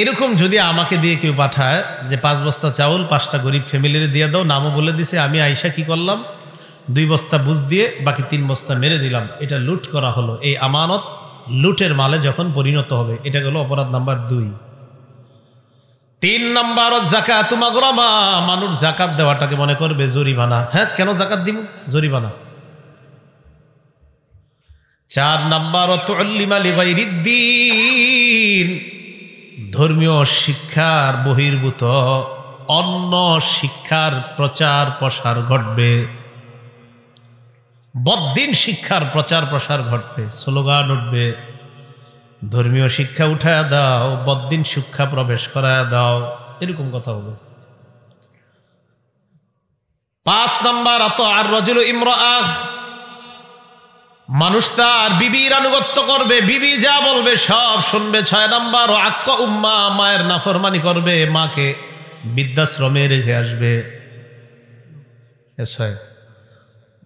এরকম যদি আমাকে দিয়ে কেউ পাঠায় যে পাঁচ বস্তা চাউল পাঁচটা গরিব ফ্যামিলির দিয়ে দাও নামও বলে দিছে আমি আইসা কি করলাম দুই বস্তা বুঝ দিয়ে বাকি তিন বস্তা মেরে দিলাম এটা লুট করা হলো এই আমানত লুটের মালে যখন পরিণত হবে এটা গেল অপরাধ নাম্বার দুই তিন নাম্বার জাকাত মাগরামা মানুষ জাকাত দেওয়াটাকে মনে করবে জরিমানা হ্যাঁ কেন জাকাত দিব জরিমানা চার নাম্বার ধর্মীয় শিক্ষার বহির্ভূত অন্য শিক্ষার প্রচার প্রসার ঘটবে বদ্দিন শিক্ষার প্রচার প্রসার ঘটবে স্লোগান উঠবে ধর্মীয় শিক্ষা উঠা দাও বদ্দিন শিক্ষা প্রবেশ করা দাও এরকম কথা হবে পাঁচ নাম্বার অত আর রজুল ইমর মানুষ তার বিবির আনুগত্য করবে বিবি যা বলবে সব শুনবে ছয় নাম্বার ও আক্ক উম্মা মায়ের নাফরমানি করবে মাকে বৃদ্ধাশ্রমে রেখে আসবে ছয়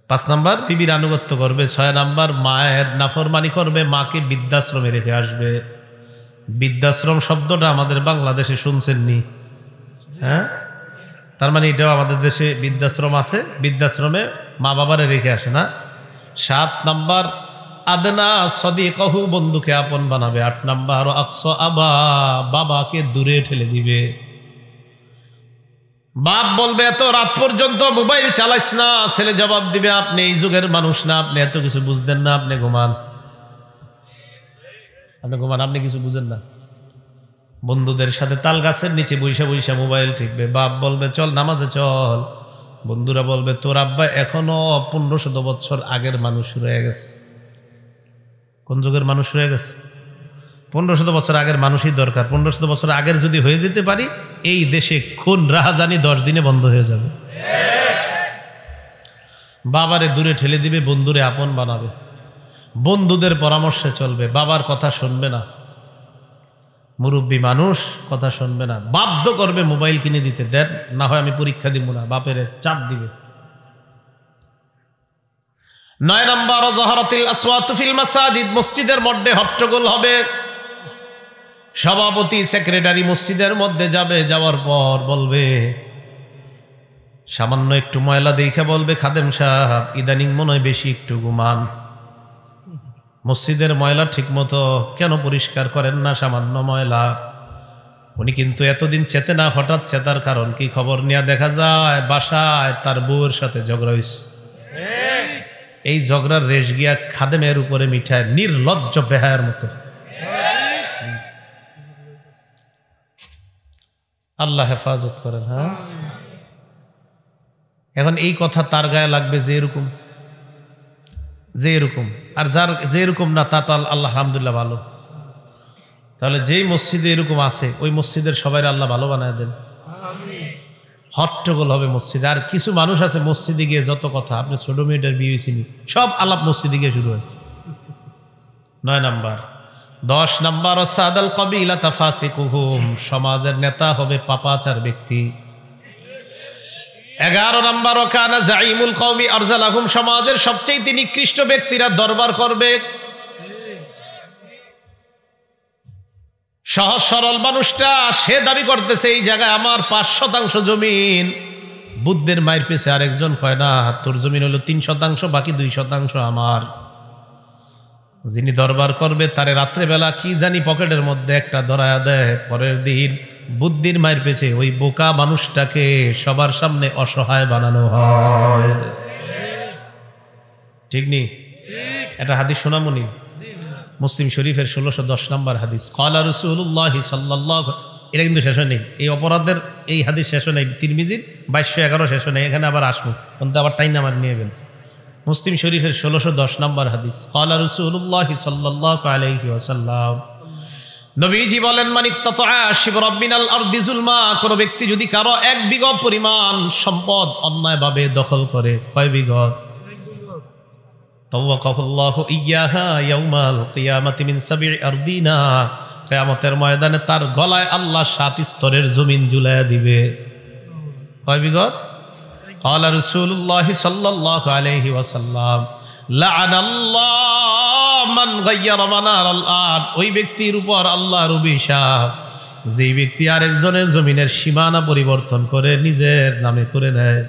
পাঁচ নাম্বার বিবির আনুগত্য করবে ছয় নাম্বার মায়ের নাফরমানি করবে মাকে বৃদ্ধাশ্রমে রেখে আসবে বৃদ্ধাশ্রম শব্দটা আমাদের বাংলাদেশে শুনছেননি হ্যাঁ তার মানে এটাও আমাদের দেশে বৃদ্ধাশ্রম আছে বৃদ্ধাশ্রমে মা বাবারে রেখে আসে না সাত নাম্বার আদনা সদি কহু বন্ধুকে আপন বানাবে আট নাম্বার আকস আবা বাবাকে দূরে ঠেলে দিবে বাপ বলবে এত রাত পর্যন্ত মোবাইল চালাইস না ছেলে জবাব দিবে আপনি এই যুগের মানুষ না আপনি এত কিছু বুঝতেন না আপনি ঘুমান আপনি ঘুমান আপনি কিছু বুঝেন না বন্ধুদের সাথে তাল গাছের নিচে বৈশা বৈশা মোবাইল ঠিকবে বাপ বলবে চল নামাজে চল বন্ধুরা বলবে তোর আব্বা এখনো পনেরো শত বছর আগের মানুষ রয়ে গেছে কোন যুগের মানুষ রয়ে গেছে পনেরো শত বছর আগের মানুষই দরকার পনেরো শত বছর আগের যদি হয়ে যেতে পারি এই দেশে খুন রাহাজানি দশ দিনে বন্ধ হয়ে যাবে বাবারে দূরে ঠেলে দিবে বন্ধুরে আপন বানাবে বন্ধুদের পরামর্শে চলবে বাবার কথা শুনবে না মুরব্বী মানুষ কথা শুনবে না বাধ্য করবে মোবাইল কিনে দিতে দেন না হয় আমি পরীক্ষা দিব না বাপের চাপ দিবে নয় নম্বর জহরাতিল আসওয়াতুফিল মাসাদিদ মসজিদের মধ্যে হট্টগোল হবে সভাপতি সেক্রেটারি মসজিদের মধ্যে যাবে যাওয়ার পর বলবে সামান্য একটু ময়লা দেখে বলবে খাদেম সাহেব ইদানিং মনে হয় বেশি একটু গুমান মসজিদের ময়লা ঠিকমতো কেন পরিষ্কার করেন না সামান্য ময়লা উনি কিন্তু এতদিন চেতে না হঠাৎ চেতার কারণ কি খবর নিয়ে দেখা যায় বাসায় তার বউয়ের সাথে ঝগড়া হয়েছে এই ঝগড়ার রেশ গিয়া খাদেমের উপরে মিঠায় নির্লজ্জ বেহায়ের মতো আল্লাহ হেফাজত করেন হ্যাঁ এখন এই কথা তার গায়ে লাগবে যে এরকম যে এরকম আর যার যে এরকম না তা তো আল্লাহ আলহামদুলিল্লাহ ভালো তাহলে যেই মসজিদে এরকম আছে ওই মসজিদের সবাই আল্লাহ ভালো বানায় দেন হট্টগোল হবে মসজিদে আর কিছু মানুষ আছে মসজিদে গিয়ে যত কথা আপনি ছোট মেয়েটার বিয়ে সব আলাপ মসজিদে গিয়ে শুরু হয় নয় নাম্বার দশ নম্বর সাদাল কবিলা কুহুম সমাজের নেতা হবে পাপাচার ব্যক্তি এগারো নম্বর ওখানা জাইমুল কৌমি আহম সমাজের সবচেয়ে তিনি কৃষ্ট ব্যক্তিরা দরবার করবে সহজ সরল মানুষটা সে দাবি করতেছে এই জায়গায় আমার পাঁচ শতাংশ জমিন বুদ্ধের মায়ের পেছে আরেকজন কয় না তোর জমিন হলো তিন শতাংশ বাকি দুই শতাংশ আমার যিনি দরবার করবে তারে রাত্রেবেলা কি জানি পকেটের মধ্যে একটা ধরায়া দেয় পরের দিন বুদ্ধির মায়ের পেছে ওই বোকা মানুষটাকে সবার সামনে অসহায় বানানো হয় ঠিক নি এটা হাদিস সোনামনি মুসলিম শরীফের ষোলোশো দশ নম্বর হাদিস কলা রসুল্লাহ সাল্লাহ এটা কিন্তু শেষ নেই এই অপরাধের এই হাদিস শেষ নেই তিরমিজির বাইশশো এগারো শেষ নেই এখানে আবার আসবো কিন্তু আবার টাইন আমার নিয়ে যাবেন মুসলিম শরীফের ষোলোশো দশ নম্বর হাদিস কলা রসুল্লাহ সাল্লাহ আলহি আসাল্লাম নবীজি বলেন মানিক তত্মিনাল আর্দিজুলমা কোনো ব্যক্তি যদি কারো এক বিঘত পরিমাণ সম্পদ অন্যায়ভাবে দখল করে কয় বিগত কেয়ামতের ময়দানে তার গলায় আল্লাহ সাত স্তরের জমিন জুলাইয়া দিবে কয় বিঘত قال رسول الله صلى الله عليه وسلم لعن الله من غير منار ওই ব্যক্তির উপর আল্লাহর অভিশাপ যে ব্যক্তি আরেকজনের জমিনের সীমানা পরিবর্তন করে নিজের নামে করে নেয়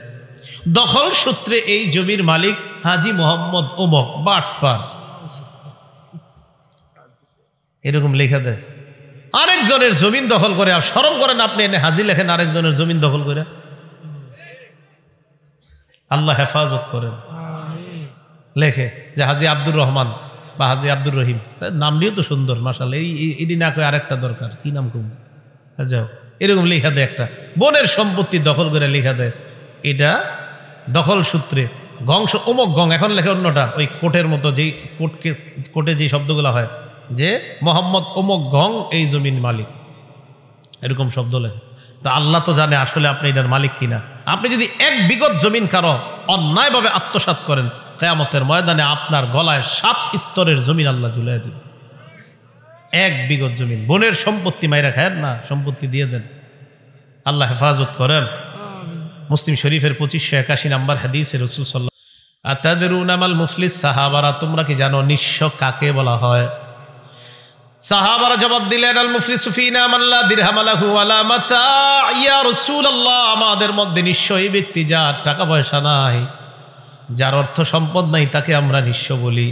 দখল সূত্রে এই জমির মালিক হাজি মোহাম্মদ ওমক বাটপার এরকম লেখা দেয় আরেকজনের জমিন দখল করে আর সরম করেন আপনি এনে হাজি লেখেন আরেকজনের জমিন দখল করে আল্লাহ হেফাজত করেন লেখে যে হাজি আব্দুর রহমান বা হাজি আব্দুর রহিম নাম নামটিও তো সুন্দর মাসাল এই এটি না করে আরেকটা দরকার কি নাম কম যাও এরকম লিখা দেয় একটা বনের সম্পত্তি দখল করে লিখা দেয় এটা দখল সূত্রে গংস অমক গং এখন লেখে অন্যটা ওই কোটের মতো যেই কোটকে কোটে যেই শব্দগুলো হয় যে মোহাম্মদ অমক গং এই জমিন মালিক এরকম শব্দ লেখে তো আল্লাহ তো জানে আসলে আপনি এটার মালিক কিনা আপনি যদি এক বিগত জমিন কারো অন্যায়ভাবে আত্মসাত করেন কেয়ামতের ময়দানে আপনার গলায় সাত স্তরের জমিন আল্লাহ ঝুলাই দেবে এক বিগত জমিন বোনের সম্পত্তি মাইরা খায়েন না সম্পত্তি দিয়ে দেন আল্লাহ হেফাজত করেন মুসলিম শরীফের পঁচিশশো একাশি নাম্বার হাদিস রসুল সাল্লাহ তাদের উনামাল মুফলিস সাহাবারা তোমরা কি জানো নিঃস্ব কাকে বলা হয় সাহাবারা জবাব দিলেন আল মুফলি সুফিনা মাল্লা দিরহামালাহু আলা মাতা ইয়া রাসূলুল্লাহ আমাদের মধ্যে নিশ্চয়ই ব্যক্তি যার টাকা পয়সা নাই যার অর্থ সম্পদ নাই তাকে আমরা নিঃস্ব বলি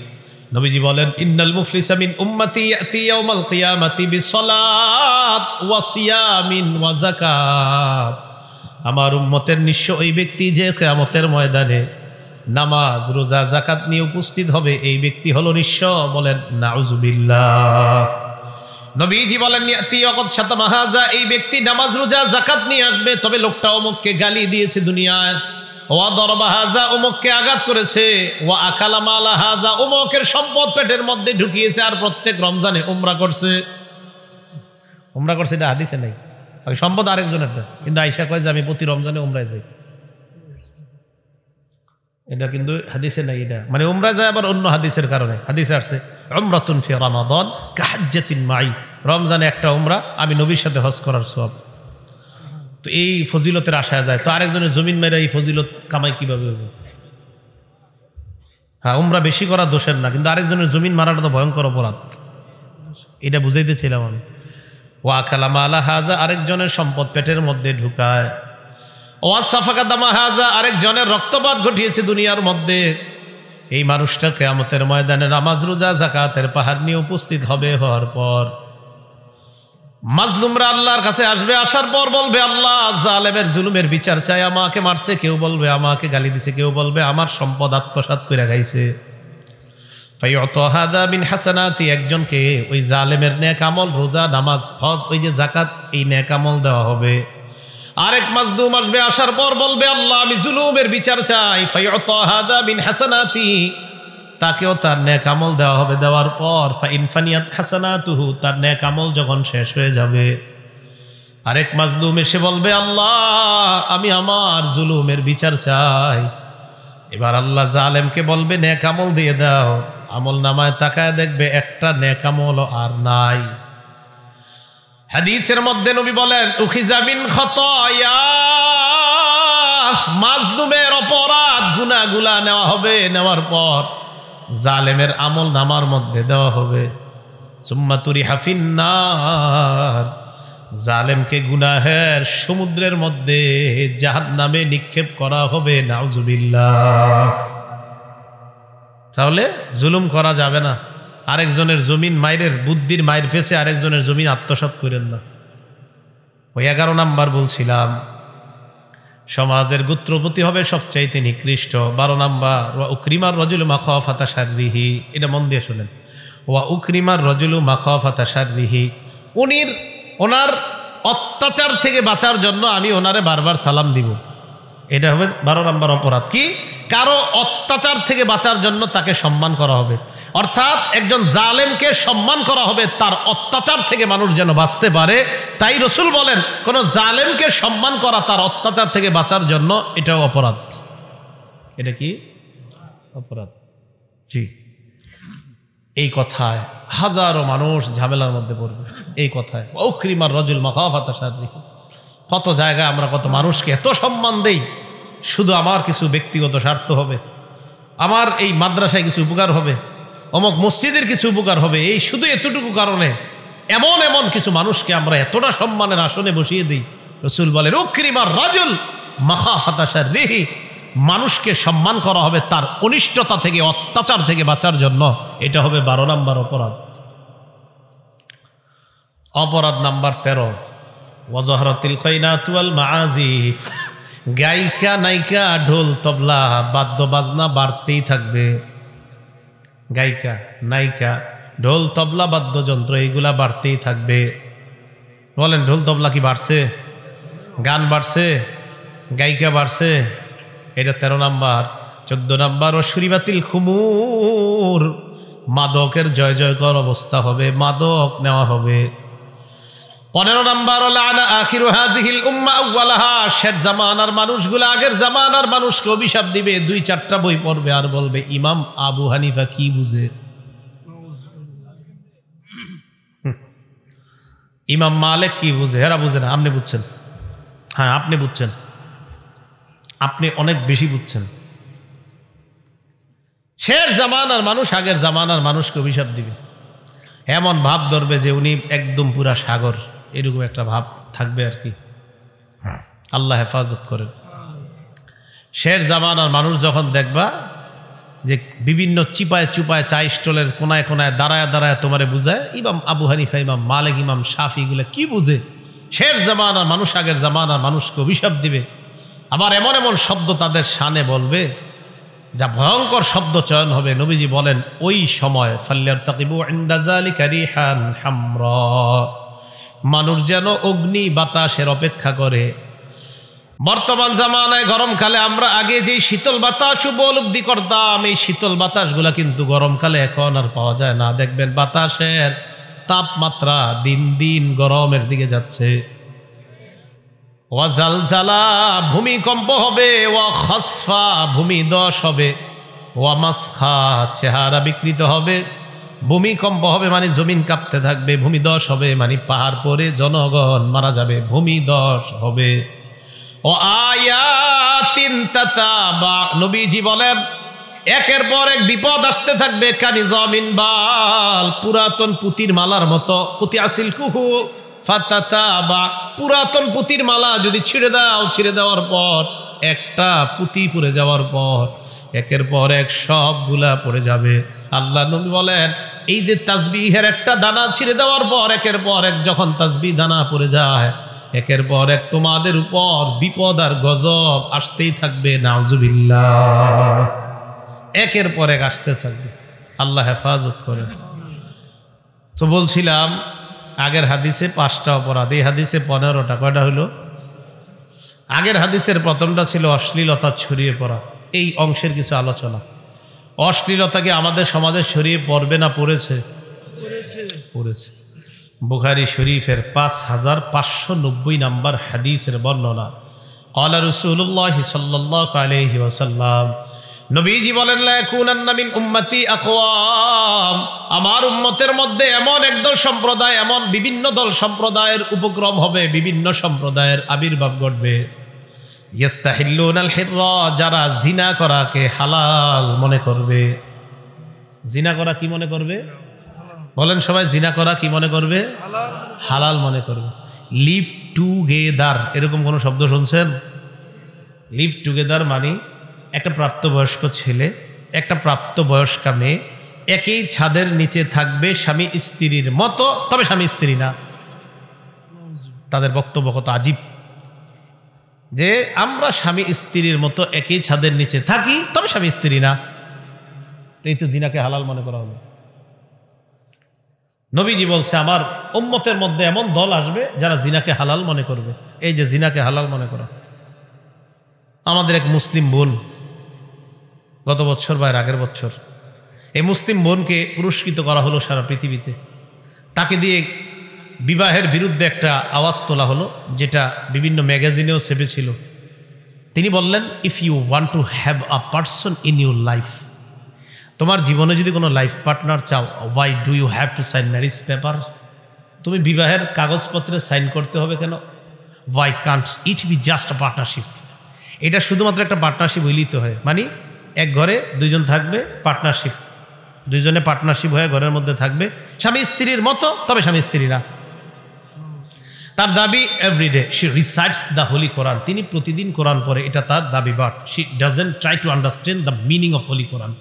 নবীজি বলেন ইন্নাল মুফলিসা মিন উম্মতি ইয়াতি ইয়াউমাল কিয়ামাতি বিসলাত ওয়া সিয়ামিন ওয়া যাকাত আমার উম্মতের নিঃস্ব ওই ব্যক্তি যে কিয়ামতের ময়দানে নামাজ রোজা জাকাত নিয়ে উপস্থিত হবে এই ব্যক্তি হলো নিঃস্ব বলেন নাউজুবিল্লাহ নবীজি বলেন মাহাজা এই ব্যক্তি নামাজ রোজা জাকাত নিয়ে আসবে তবে লোকটা অমুককে গালি দিয়েছে দুনিয়ায় ওয়া দরবা হাজা অমুককে আঘাত করেছে ওয়া আকালা মালা হাজা অমুকের সম্পদ পেটের মধ্যে ঢুকিয়েছে আর প্রত্যেক রমজানে উমরা করছে উমরা করছে এটা হাদিসে নাই সম্পদ আরেকজনের কিন্তু আইসা কয় যে আমি প্রতি রমজানে উমরায় যাই এটা কিন্তু হাদিসে নাই এটা মানে উমরা যায় আবার অন্য হাদিসের কারণে হাদিসে আসছে অমরাতুন ফি রমাদন কাহাজ্জাতিন মাই রমজানে একটা উমরা আমি নবীর সাথে হজ করার সব তো এই ফজিলতের আশা যায় তো আরেকজনের জমিন মেরা এই ফজিলত কামাই কিভাবে হবে হ্যাঁ উমরা বেশি করা দোষের না কিন্তু আরেকজনের জমিন মারাটা তো ভয়ঙ্কর অপরাধ এটা বুঝাইতেছিলাম আমি ওয়া কালামা আলা হাজা আরেকজনের সম্পদ পেটের মধ্যে ঢুকায় আরেকজনের রক্তপাত ঘটিয়েছে দুনিয়ার মধ্যে এই মানুষটা কেয়ামতের ময়দানে নামাজ রোজা জাকাতের পাহাড় নিয়ে উপস্থিত হবে হওয়ার পর মাজলুমরা আল্লাহর কাছে আসবে আসার পর বলবে আল্লাহ আলেমের জুলুমের বিচার চাই আমাকে মারছে কেউ বলবে আমাকে গালি দিছে কেউ বলবে আমার সম্পদ আত্মসাত করে গাইছে ভাই একজনকে ওই জালেমের ন্যাক আমল রোজা নামাজ হজ ওই যে জাকাত এই ন্যাক আমল দেওয়া হবে আরেক মাজদুম আসবে আসার পর বলবে আল্লাহ আমি জুলুমের বিচার চাই বিন হাসানাতি তাকেও তার ন্যাক আমল দেওয়া হবে দেওয়ার পর ইনফানিয়াত হাসানাতুহু তার ন্যাক আমল যখন শেষ হয়ে যাবে আরেক মাজলুম এসে বলবে আল্লাহ আমি আমার জুলুমের বিচার চাই এবার আল্লাহ জালেমকে বলবে ন্যাক আমল দিয়ে দাও আমল নামায় তাকায় দেখবে একটা ন্যাক আমল আর নাই হাদিসের মধ্যে নবী বলেন উখিজামিন খতয়া মাজলুমের অপরাধ গুনাগুলা নেওয়া হবে নেওয়ার পর জালেমের আমল নামার মধ্যে দেওয়া হবে সুম্মাতুরি হাফিন্নার জালেমকে গুনাহের সমুদ্রের মধ্যে জাহান নামে নিক্ষেপ করা হবে নাউজুবিল্লাহ তাহলে জুলুম করা যাবে না আরেকজনের জমিন মায়ের বুদ্ধির মায়ের পেছে আরেকজনের জমিন আত্মসাত করেন না ওই এগারো নাম্বার বলছিলাম সমাজের গুত্রপতি হবে সবচাইতে নিকৃষ্ট বারো নাম্বার ওয়া উক্রিমার রজুল মাখা ফাতা সারিহি এটা মন দিয়ে শোনেন ওয়া উক্রিমার রজুলু মাখা ফাতা সারিহি উনির ওনার অত্যাচার থেকে বাঁচার জন্য আমি ওনারে বারবার সালাম দিব এটা হবে বারো নম্বর অপরাধ কি কারো অত্যাচার থেকে বাঁচার জন্য তাকে সম্মান করা হবে অর্থাৎ একজন জালেমকে সম্মান করা হবে তার অত্যাচার থেকে মানুষ যেন বাঁচতে পারে তাই রসুল বলেন কোনো জালেমকে সম্মান করা তার অত্যাচার থেকে বাঁচার জন্য এটাও অপরাধ এটা কি অপরাধ জি এই কথায় হাজারো মানুষ ঝামেলার মধ্যে পড়বে এই কথায় অক্রিমার রজুল মাখাফাতা সারি কত জায়গায় আমরা কত মানুষকে এত সম্মান দেই শুধু আমার কিছু ব্যক্তিগত স্বার্থ হবে আমার এই মাদ্রাসায় কিছু উপকার হবে অমক মসজিদের কিছু উপকার হবে এই শুধু এতটুকু কারণে এমন এমন কিছু মানুষকে আমরা এতটা সম্মানের আসনে বসিয়ে দিই রসুল বলে উক্রিমার রাজুল মাখা হতাশার রেহি মানুষকে সম্মান করা হবে তার অনিষ্টতা থেকে অত্যাচার থেকে বাঁচার জন্য এটা হবে বারো নাম্বার অপরাধ অপরাধ নাম্বার তেরো ওয়াজহরাতিল কাইনাতুয়াল মাআজিফ গায়িকা নায়িকা ঢোল তবলা বাদ্য বাজনা বাড়তেই থাকবে গায়িকা নায়িকা ঢোল তবলা বাদ্যযন্ত্র এইগুলা বাড়তেই থাকবে বলেন ঢোল তবলা কি বাড়ছে গান বাড়ছে গায়িকা বাড়ছে এটা তেরো নাম্বার চোদ্দ নাম্বার অসুরি বাতিল খুমুর মাদকের জয় জয়কর অবস্থা হবে মাদক নেওয়া হবে পনেরো নাম্বার শেষ জামানার মানুষগুলো আগের জামানার মানুষকে অভিশাপ দিবে দুই চারটা বই পড়বে আর বলবে ইমাম আবু হানিফা কি বুঝে ইমাম মালিক কি বুঝে হেরা বুঝে না আপনি বুঝছেন হ্যাঁ আপনি বুঝছেন আপনি অনেক বেশি বুঝছেন শেষ জামানার মানুষ আগের জামানার মানুষকে অভিশাপ দিবে এমন ভাব ধরবে যে উনি একদম পুরা সাগর এরকম একটা ভাব থাকবে আর কি হ্যাঁ। আল্লাহ হেফাজত করেন শের জামানার মানুষ যখন দেখবা যে বিভিন্ন চিপায় চুপায় চা স্টলের কোনায় কোনায় দাঁড়ায় দাঁড়ায় তোমারে বুঝায় ইমাম আবু হানিফা ইমাম মালিক ইমাম শাফিগুলো কি বুঝে শের জামানার মানুষ আগের জামানার মানুষকে অভিশাপ দিবে আবার এমন এমন শব্দ তাদের সানে বলবে যা ভয়ঙ্কর শব্দ চয়ন হবে নবীজি বলেন ওই সময় ফাল্লিয়ার তাকিবু ইন্দাজালি কারি হান হামরা মানুষ যেন অগ্নি বাতাসের অপেক্ষা করে বর্তমান জামানায় গরমকালে আমরা আগে যে শীতল বাতাস উপলব্ধি করতাম এই শীতল বাতাসগুলা কিন্তু গরমকালে এখন আর পাওয়া যায় না দেখবেন বাতাসের তাপমাত্রা দিন দিন গরমের দিকে যাচ্ছে ওয়াজালজালা ভূমিকম্প হবে ওয়া খসফা ভূমি দশ হবে ওয়া মাসখা চেহারা বিকৃত হবে ভূমিকম্প হবে মানে জমিন কাঁপতে থাকবে ভূমি দশ হবে মানে পাহাড় পরে জনগণ মারা যাবে ভূমি দশ হবে ও আয়াতিন তাতা নবীজি বলেন একের পর এক বিপদ আসতে থাকবে কানি জমিন বাল পুরাতন পুতির মালার মতো পুতি আসিল কুহু বা পুরাতন পুতির মালা যদি ছিঁড়ে দাও ছিঁড়ে দেওয়ার পর একটা পুতি পরে যাওয়ার পর একের পর এক সবগুলা পড়ে যাবে আল্লাহ নবী বলেন এই যে তাজবিহের একটা দানা ছিঁড়ে দেওয়ার পর একের পর এক যখন তাজবি দানা পড়ে যায় একের পর এক তোমাদের উপর বিপদ আর গজব আসতেই থাকবে নাউজুবিল্লা একের পর এক আসতে থাকবে আল্লাহ হেফাজত করে তো বলছিলাম আগের হাদিসে পাঁচটা অপরাধ এই হাদিসে পনেরোটা কয়টা হলো আগের হাদিসের প্রথমটা ছিল অশ্লীলতা ছড়িয়ে পড়া এই অংশের কিছু আলোচনা অশ্লীলতাকে আমাদের সমাজে শরীফ পড়বে না পড়েছে পড়েছে বুখারি শরীফের পাঁচ হাজার পাঁচশো নব্বই নম্বর হাদিসের বর্ণনা কলা রসুল্লাহ সাল্লাহ আলহি ওসাল্লাম নবীজি বলেন মিন উম্মতি আকওয়াম আমার উম্মতের মধ্যে এমন একদল সম্প্রদায় এমন বিভিন্ন দল সম্প্রদায়ের উপক্রম হবে বিভিন্ন সম্প্রদায়ের আবির্ভাব ঘটবে যারা জিনা করাকে হালাল মনে করবে জিনা করা কি মনে করবে বলেন সবাই জিনা করা কি মনে করবে হালাল মনে করবে লিভ টুগেদার এরকম কোনো শব্দ শুনছেন লিভ টুগেদার মানে একটা প্রাপ্তবয়স্ক ছেলে একটা প্রাপ্তবয়স্কা মেয়ে একই ছাদের নিচে থাকবে স্বামী স্ত্রীর মতো তবে স্বামী স্ত্রী না তাদের বক্তব্য কত আজীব যে আমরা স্বামী স্ত্রীর মতো একই ছাদের নিচে থাকি তবে স্বামী স্ত্রী না এই তো জিনাকে হালাল মনে করা হলো নবীজি বলছে আমার উম্মতের মধ্যে এমন দল আসবে যারা জিনাকে হালাল মনে করবে এই যে জিনাকে হালাল মনে করা আমাদের এক মুসলিম বোন গত বছর বা আগের বছর এই মুসলিম বোনকে পুরস্কৃত করা হলো সারা পৃথিবীতে তাকে দিয়ে বিবাহের বিরুদ্ধে একটা আওয়াজ তোলা হলো যেটা বিভিন্ন ম্যাগাজিনেও ছেপেছিল তিনি বললেন if you want to have a person in your life তোমার জীবনে যদি কোনো লাইফ পার্টনার চাও why do you have to sign marriage paper তুমি বিবাহের কাগজপত্রে সাইন করতে হবে কেন why can't it be just a partnership এটা শুধুমাত্র একটা পার্টনারশিপ হইলেই হয় মানে এক ঘরে দুইজন থাকবে পার্টনারশিপ দুইজনে পার্টনারশিপ হয়ে ঘরের মধ্যে থাকবে স্বামী স্ত্রীর মতো তবে স্বামী স্ত্রীরা তার দাবি every day she research the holy Quran তিনি প্রতিদিন কোরআন পরে এটা তার দাবি but she doesn't try to understand the meaning of holy Quran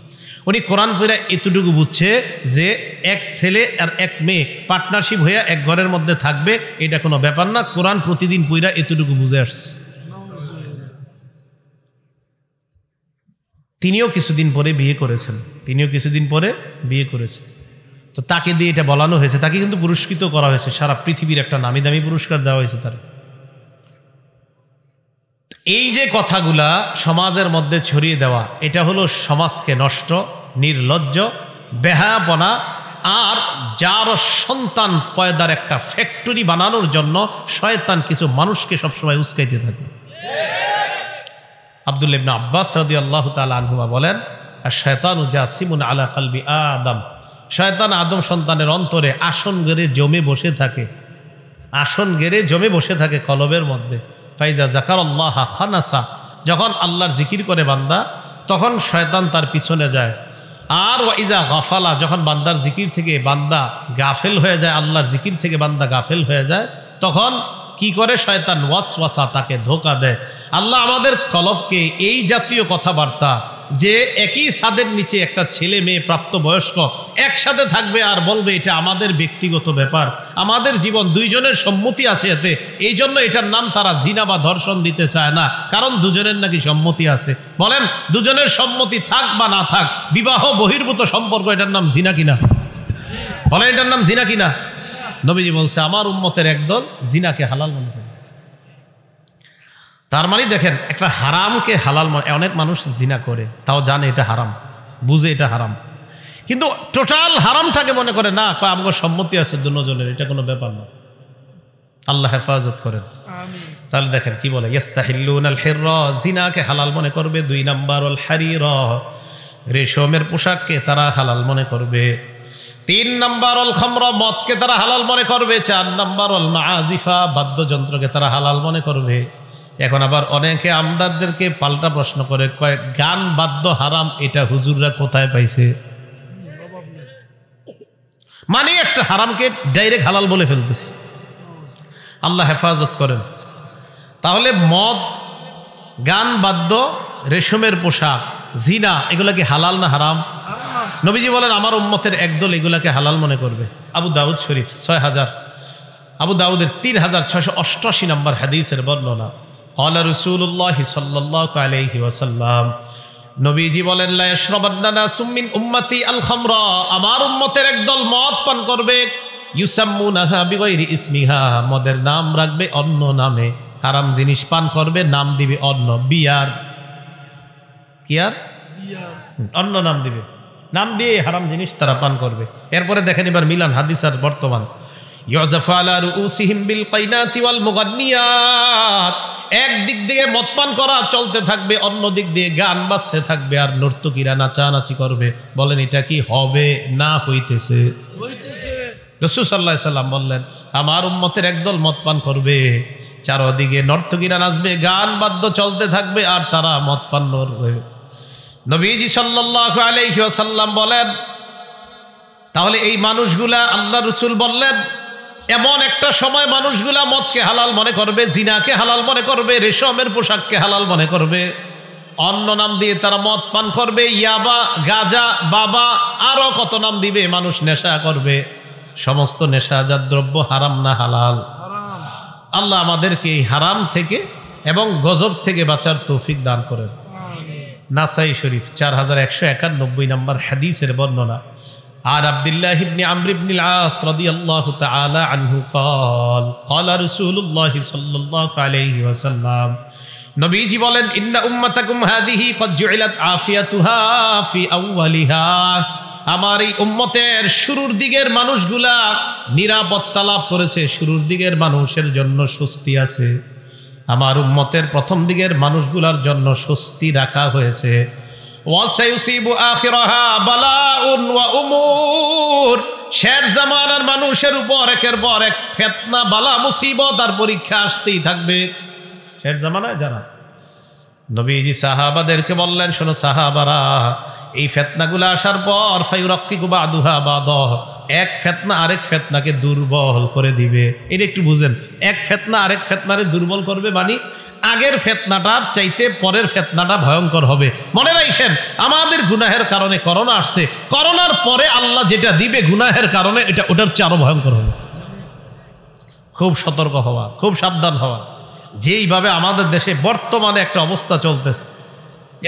উনি কোরআন পড়ে এতটুকু বুঝছে যে এক ছেলে আর এক মেয়ে পার্টনারশিপ হয়ে এক ঘরের মধ্যে থাকবে এটা কোনো ব্যাপার না কোরআন প্রতিদিন পইরা এতটুকু বুঝে আসছে তিনিও কিছুদিন পরে বিয়ে করেছেন তিনিও কিছুদিন পরে বিয়ে করেছেন তো তাকে দিয়ে এটা বলানো হয়েছে তাকে কিন্তু পুরস্কৃত করা হয়েছে সারা পৃথিবীর একটা নামি দামি পুরস্কার দেওয়া হয়েছে তার এই যে কথাগুলা সমাজের মধ্যে ছড়িয়ে দেওয়া এটা হলো সমাজকে নষ্ট নির্লজ্জ বেহাপনা আর যার সন্তান পয়দার একটা ফ্যাক্টরি বানানোর জন্য শয়তান কিছু মানুষকে সবসময় উস্কাইতে থাকে আবদুল আব্বাস রদি আল্লাহ তালা আনহুমা বলেন আর শয়তান জাসিমুন আলা কালবি আদম শয়তান আদম সন্তানের অন্তরে আসন গেড়ে জমে বসে থাকে আসন গেড়ে জমে বসে থাকে কলবের মধ্যে ফাইজা জাকার আল্লাহ খানাসা যখন আল্লাহর জিকির করে বান্দা তখন শয়তান তার পিছনে যায় আর ওয়াইজা গাফালা যখন বান্দার জিকির থেকে বান্দা গাফেল হয়ে যায় আল্লাহর জিকির থেকে বান্দা গাফেল হয়ে যায় তখন কি করে শয়তান ওয়াস ওয়াসা তাকে ধোকা দেয় আল্লাহ আমাদের কলবকে এই জাতীয় কথাবার্তা যে একই ছাদের নিচে একটা ছেলে মেয়ে প্রাপ্ত বয়স্ক একসাথে থাকবে আর বলবে এটা আমাদের ব্যক্তিগত ব্যাপার আমাদের জীবন দুইজনের সম্মতি আছে এতে এই জন্য এটার নাম তারা জিনা বা ধর্ষণ দিতে চায় না কারণ দুজনের নাকি সম্মতি আছে বলেন দুজনের সম্মতি থাক বা না থাক বিবাহ বহির্ভূত সম্পর্ক এটার নাম জিনা কিনা বলেন এটার নাম জিনা কিনা নবীজি বলছে আমার উন্মতের একদল জিনাকে হালাল মনে করে তার মানে দেখেন একটা হারামকে হালাল অনেক মানুষ জিনা করে তাও জানে এটা হারাম বুঝে এটা হারাম কিন্তু টোটাল হারামটাকে মনে করে না আমাকে সম্মতি আছে দুজনের এটা কোনো ব্যাপার না আল্লাহ হেফাজত করেন তাহলে দেখেন কি বলে জিনাকে হালাল মনে করবে দুই নাম্বার অল র রেশমের পোশাককে তারা হালাল মনে করবে তিন নাম্বার অল খামর মদকে তারা হালাল মনে করবে চার নাম্বার অল মা আজিফা বাদ্যযন্ত্রকে তারা হালাল মনে করবে এখন আবার অনেকে আমদারদেরকে পাল্টা প্রশ্ন করে কয় গান বাদ্য হারাম এটা হুজুররা কোথায় পাইছে মানে একটা হারামকে ডাইরেক্ট হালাল বলে ফেলতেছে আল্লাহ হেফাজত করেন তাহলে মদ গান বাদ্য রেশমের পোশাক জিনা এগুলাকে হালাল না হারাম নবীজি বলেন আমার উম্মতের একদল এগুলাকে হালাল মনে করবে আবু দাউদ শরীফ ছয় হাজার আবু দাউদের তিন হাজার ছয়শো অষ্টআশি নম্বর হাদিসের বর্ণনা কলা রসুল্লাহ সাল্লাহ আলহি ওয়াসাল্লাম নবীজি বলেন লায়শ্রবান্না সুম্মিন উম্মতি আল খামরা আমার উম্মতের একদল মদ পান করবে ইউসাম্মুনাহা বিগৈরি ইসমিহা মদের নাম রাখবে অন্য নামে হারাম জিনিস পান করবে নাম দিবে অন্ন বিয়ার কি আর অন্য নাম দিবে নাম দিয়ে হারাম জিনিস তারা পান করবে এরপরে দেখেন এবার মিলান হাদিস আর বর্তমান ইয়জাফা আলা রুউসিহিম বিল কাইনাতি ওয়াল মুগান্নিয়াত এক দিক দিয়ে মতপান করা চলতে থাকবে অন্য দিক দিয়ে গান বাজতে থাকবে আর নর্তকীরা নাচানাচি করবে বলেন এটা কি হবে না হইতেছে রসুল সাল্লাহ সাল্লাম বললেন আমার উম্মতের একদল মতপান করবে চারদিকে নর্তকীরা নাচবে গান বাদ্য চলতে থাকবে আর তারা মতপান করবে নবীজি সাল্লাহ সাল্লাম বলেন তাহলে এই মানুষগুলা আল্লাহ রসুল বললেন এমন একটা সময় মানুষগুলা মদকে হালাল মনে করবে জিনাকে হালাল মনে করবে রেশমের পোশাককে হালাল মনে করবে অন্য নাম দিয়ে তারা মদ পান করবে ইয়াবা গাজা বাবা আরও কত নাম দিবে মানুষ নেশা করবে সমস্ত নেশাজাত দ্রব্য হারাম না হালাল আল্লাহ আমাদেরকে এই হারাম থেকে এবং গজব থেকে বাঁচার তৌফিক দান করেন নাসাই শরীফ চার হাজার একশো একানব্বই নম্বর হাদিসের বর্ণনা আর আব্দুল্লাহ ইবনে আমর ইবনে আস রাদিয়াল্লাহু তাআলা আনহু قال قال رسول الله صلى الله عليه وسلم নবীজি বলেন ইন্না উম্মাতাকুম হাদিহি কদ জুইলাত আফিয়াতুহা ফি আউওয়ালিহা আমার এই উম্মতের শুরুর দিকের মানুষগুলা নিরাপত্তা লাভ করেছে শুরুর দিকের মানুষের জন্য স্বস্তি আছে আমার উম্মতের প্রথম দিকের মানুষগুলার জন্য স্বস্তি রাখা হয়েছে ওয়াসাইউসিবু আখিরাহা বালাউন ওয়া উমুর শের জামানার মানুষের উপর একের পর এক ফেতনা বালা মুসিবত আর পরীক্ষা আসতেই থাকবে শের জামানায় জানা নবীজি সাহাবাদেরকে বললেন শোনো সাহাবারা এই ফেতনাগুলো আসার পর ফাইরক্তি কুবা আদুহা বাদ এক ফেতনা আরেক ফেতনাকে দুর্বল করে দিবে এটা একটু বুঝেন এক ফেতনা আরেক ফেতনারে দুর্বল করবে মানে আগের ফেতনাটার চাইতে পরের ফেতনাটা ভয়ঙ্কর হবে মনে রাখেন আমাদের গুনাহের কারণে করোনা আসছে করোনার পরে আল্লাহ যেটা দিবে গুনাহের কারণে এটা ওটার চেয়ে আরও ভয়ঙ্কর হবে খুব সতর্ক হওয়া খুব সাবধান হওয়া যেইভাবে আমাদের দেশে বর্তমানে একটা অবস্থা চলতেছে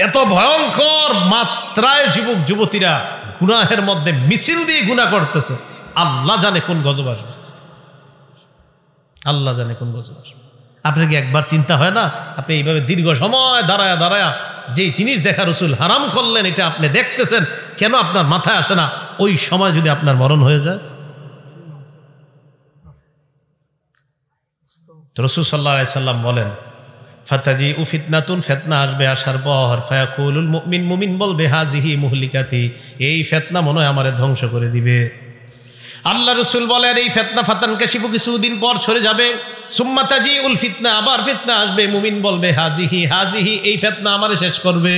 এত ভয়ঙ্কর মাত্রায় যুবক যুবতীরা গুনাহের মধ্যে মিছিল দিয়ে গুণা করতেছে আল্লাহ জানে কোন গজব আসবে আল্লাহ জানে কোন গজব আসবে আপনার কি একবার চিন্তা হয় না আপনি এইভাবে দীর্ঘ সময় দাঁড়ায়া দাঁড়ায়া যে জিনিস দেখা রসুল হারাম করলেন এটা আপনি দেখতেছেন কেন আপনার মাথায় আসে না ওই সময় যদি আপনার মরণ হয়ে যায় রসুল সাল্লা সাল্লাম বলেন ফাতাজি উ ফিতনাতুন ফেতনা আসবে আসার পর ফায়াকুলুল মুমিন মুমিন বলবে হাজিহি মুহলিকাতি এই ফেতনা মনে হয় আমারে ধ্বংস করে দিবে আল্লাহ রসুল বলেন এই ফেতনা ফাতান কাশিবু কিছুদিন পর সরে যাবে সুম্মাতাজি উল ফিতনা আবার ফিতনা আসবে মুমিন বলবে হাজিহি হাজিহি এই ফেতনা আমারে শেষ করবে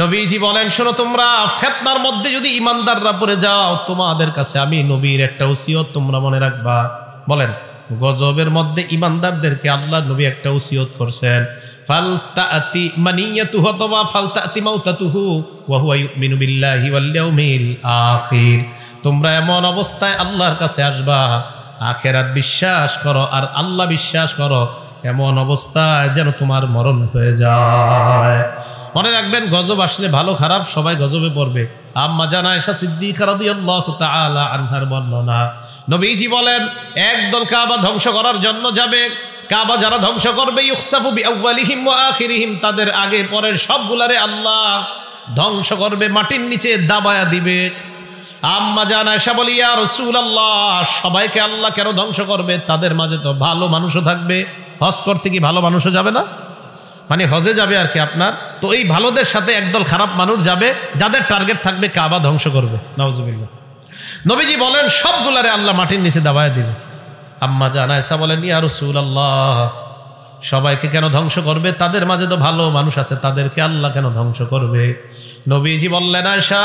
নবীজি বলেন শোনো তোমরা ফেতনার মধ্যে যদি ইমানদাররা পড়ে যাও তোমাদের কাছে আমি নবীর একটা ওসিও তোমরা মনে রাখবা বলেন গজবের মধ্যে ইমানদারদেরকে আল্লাহ নবী একটা উসিয়ত করছেন ফালতাতি মানিয়াতু হতবা ফালতাতি মাউতাতুহু আখির তোমরা এমন অবস্থায় আল্লাহর কাছে আসবা আখেরাত বিশ্বাস করো আর আল্লাহ বিশ্বাস করো এমন অবস্থায় যেন তোমার মরণ হয়ে যায় মনে রাখবেন গজব আসলে ভালো খারাপ সবাই গজবে পড়বে আম্মা জানা এসা সিদ্দিকা আনহার বর্ণনা নবীজি বলেন একদল কাবা ধ্বংস করার জন্য যাবে কাবা যারা ধ্বংস করবে ইউকসাফু তাদের আগে পরের সবগুলারে আল্লাহ ধ্বংস করবে মাটির নিচে দাবায়া দিবে আম্মা জান আয়সা বলি আর আল্লাহ সবাইকে আল্লাহ কেন ধ্বংস করবে তাদের মাঝে তো ভালো মানুষও থাকবে হস্কর থেকে কি ভালো মানুষও যাবে না মানে হজে যাবে আর কি আপনার তো এই ভালোদের সাথে একদল খারাপ মানুষ যাবে যাদের টার্গেট থাকবে কাবা ধ্বংস করবে নওয়াজুবিল্লা নবীজি বলেন সবগুলারে আল্লাহ মাটির নিচে দাবায় দিবে আম্মা জান এসা বলেন ইয়া রসুল আল্লাহ সবাইকে কেন ধ্বংস করবে তাদের মাঝে তো ভালো মানুষ আছে তাদেরকে আল্লাহ কেন ধ্বংস করবে নবীজি বললেন আয়সা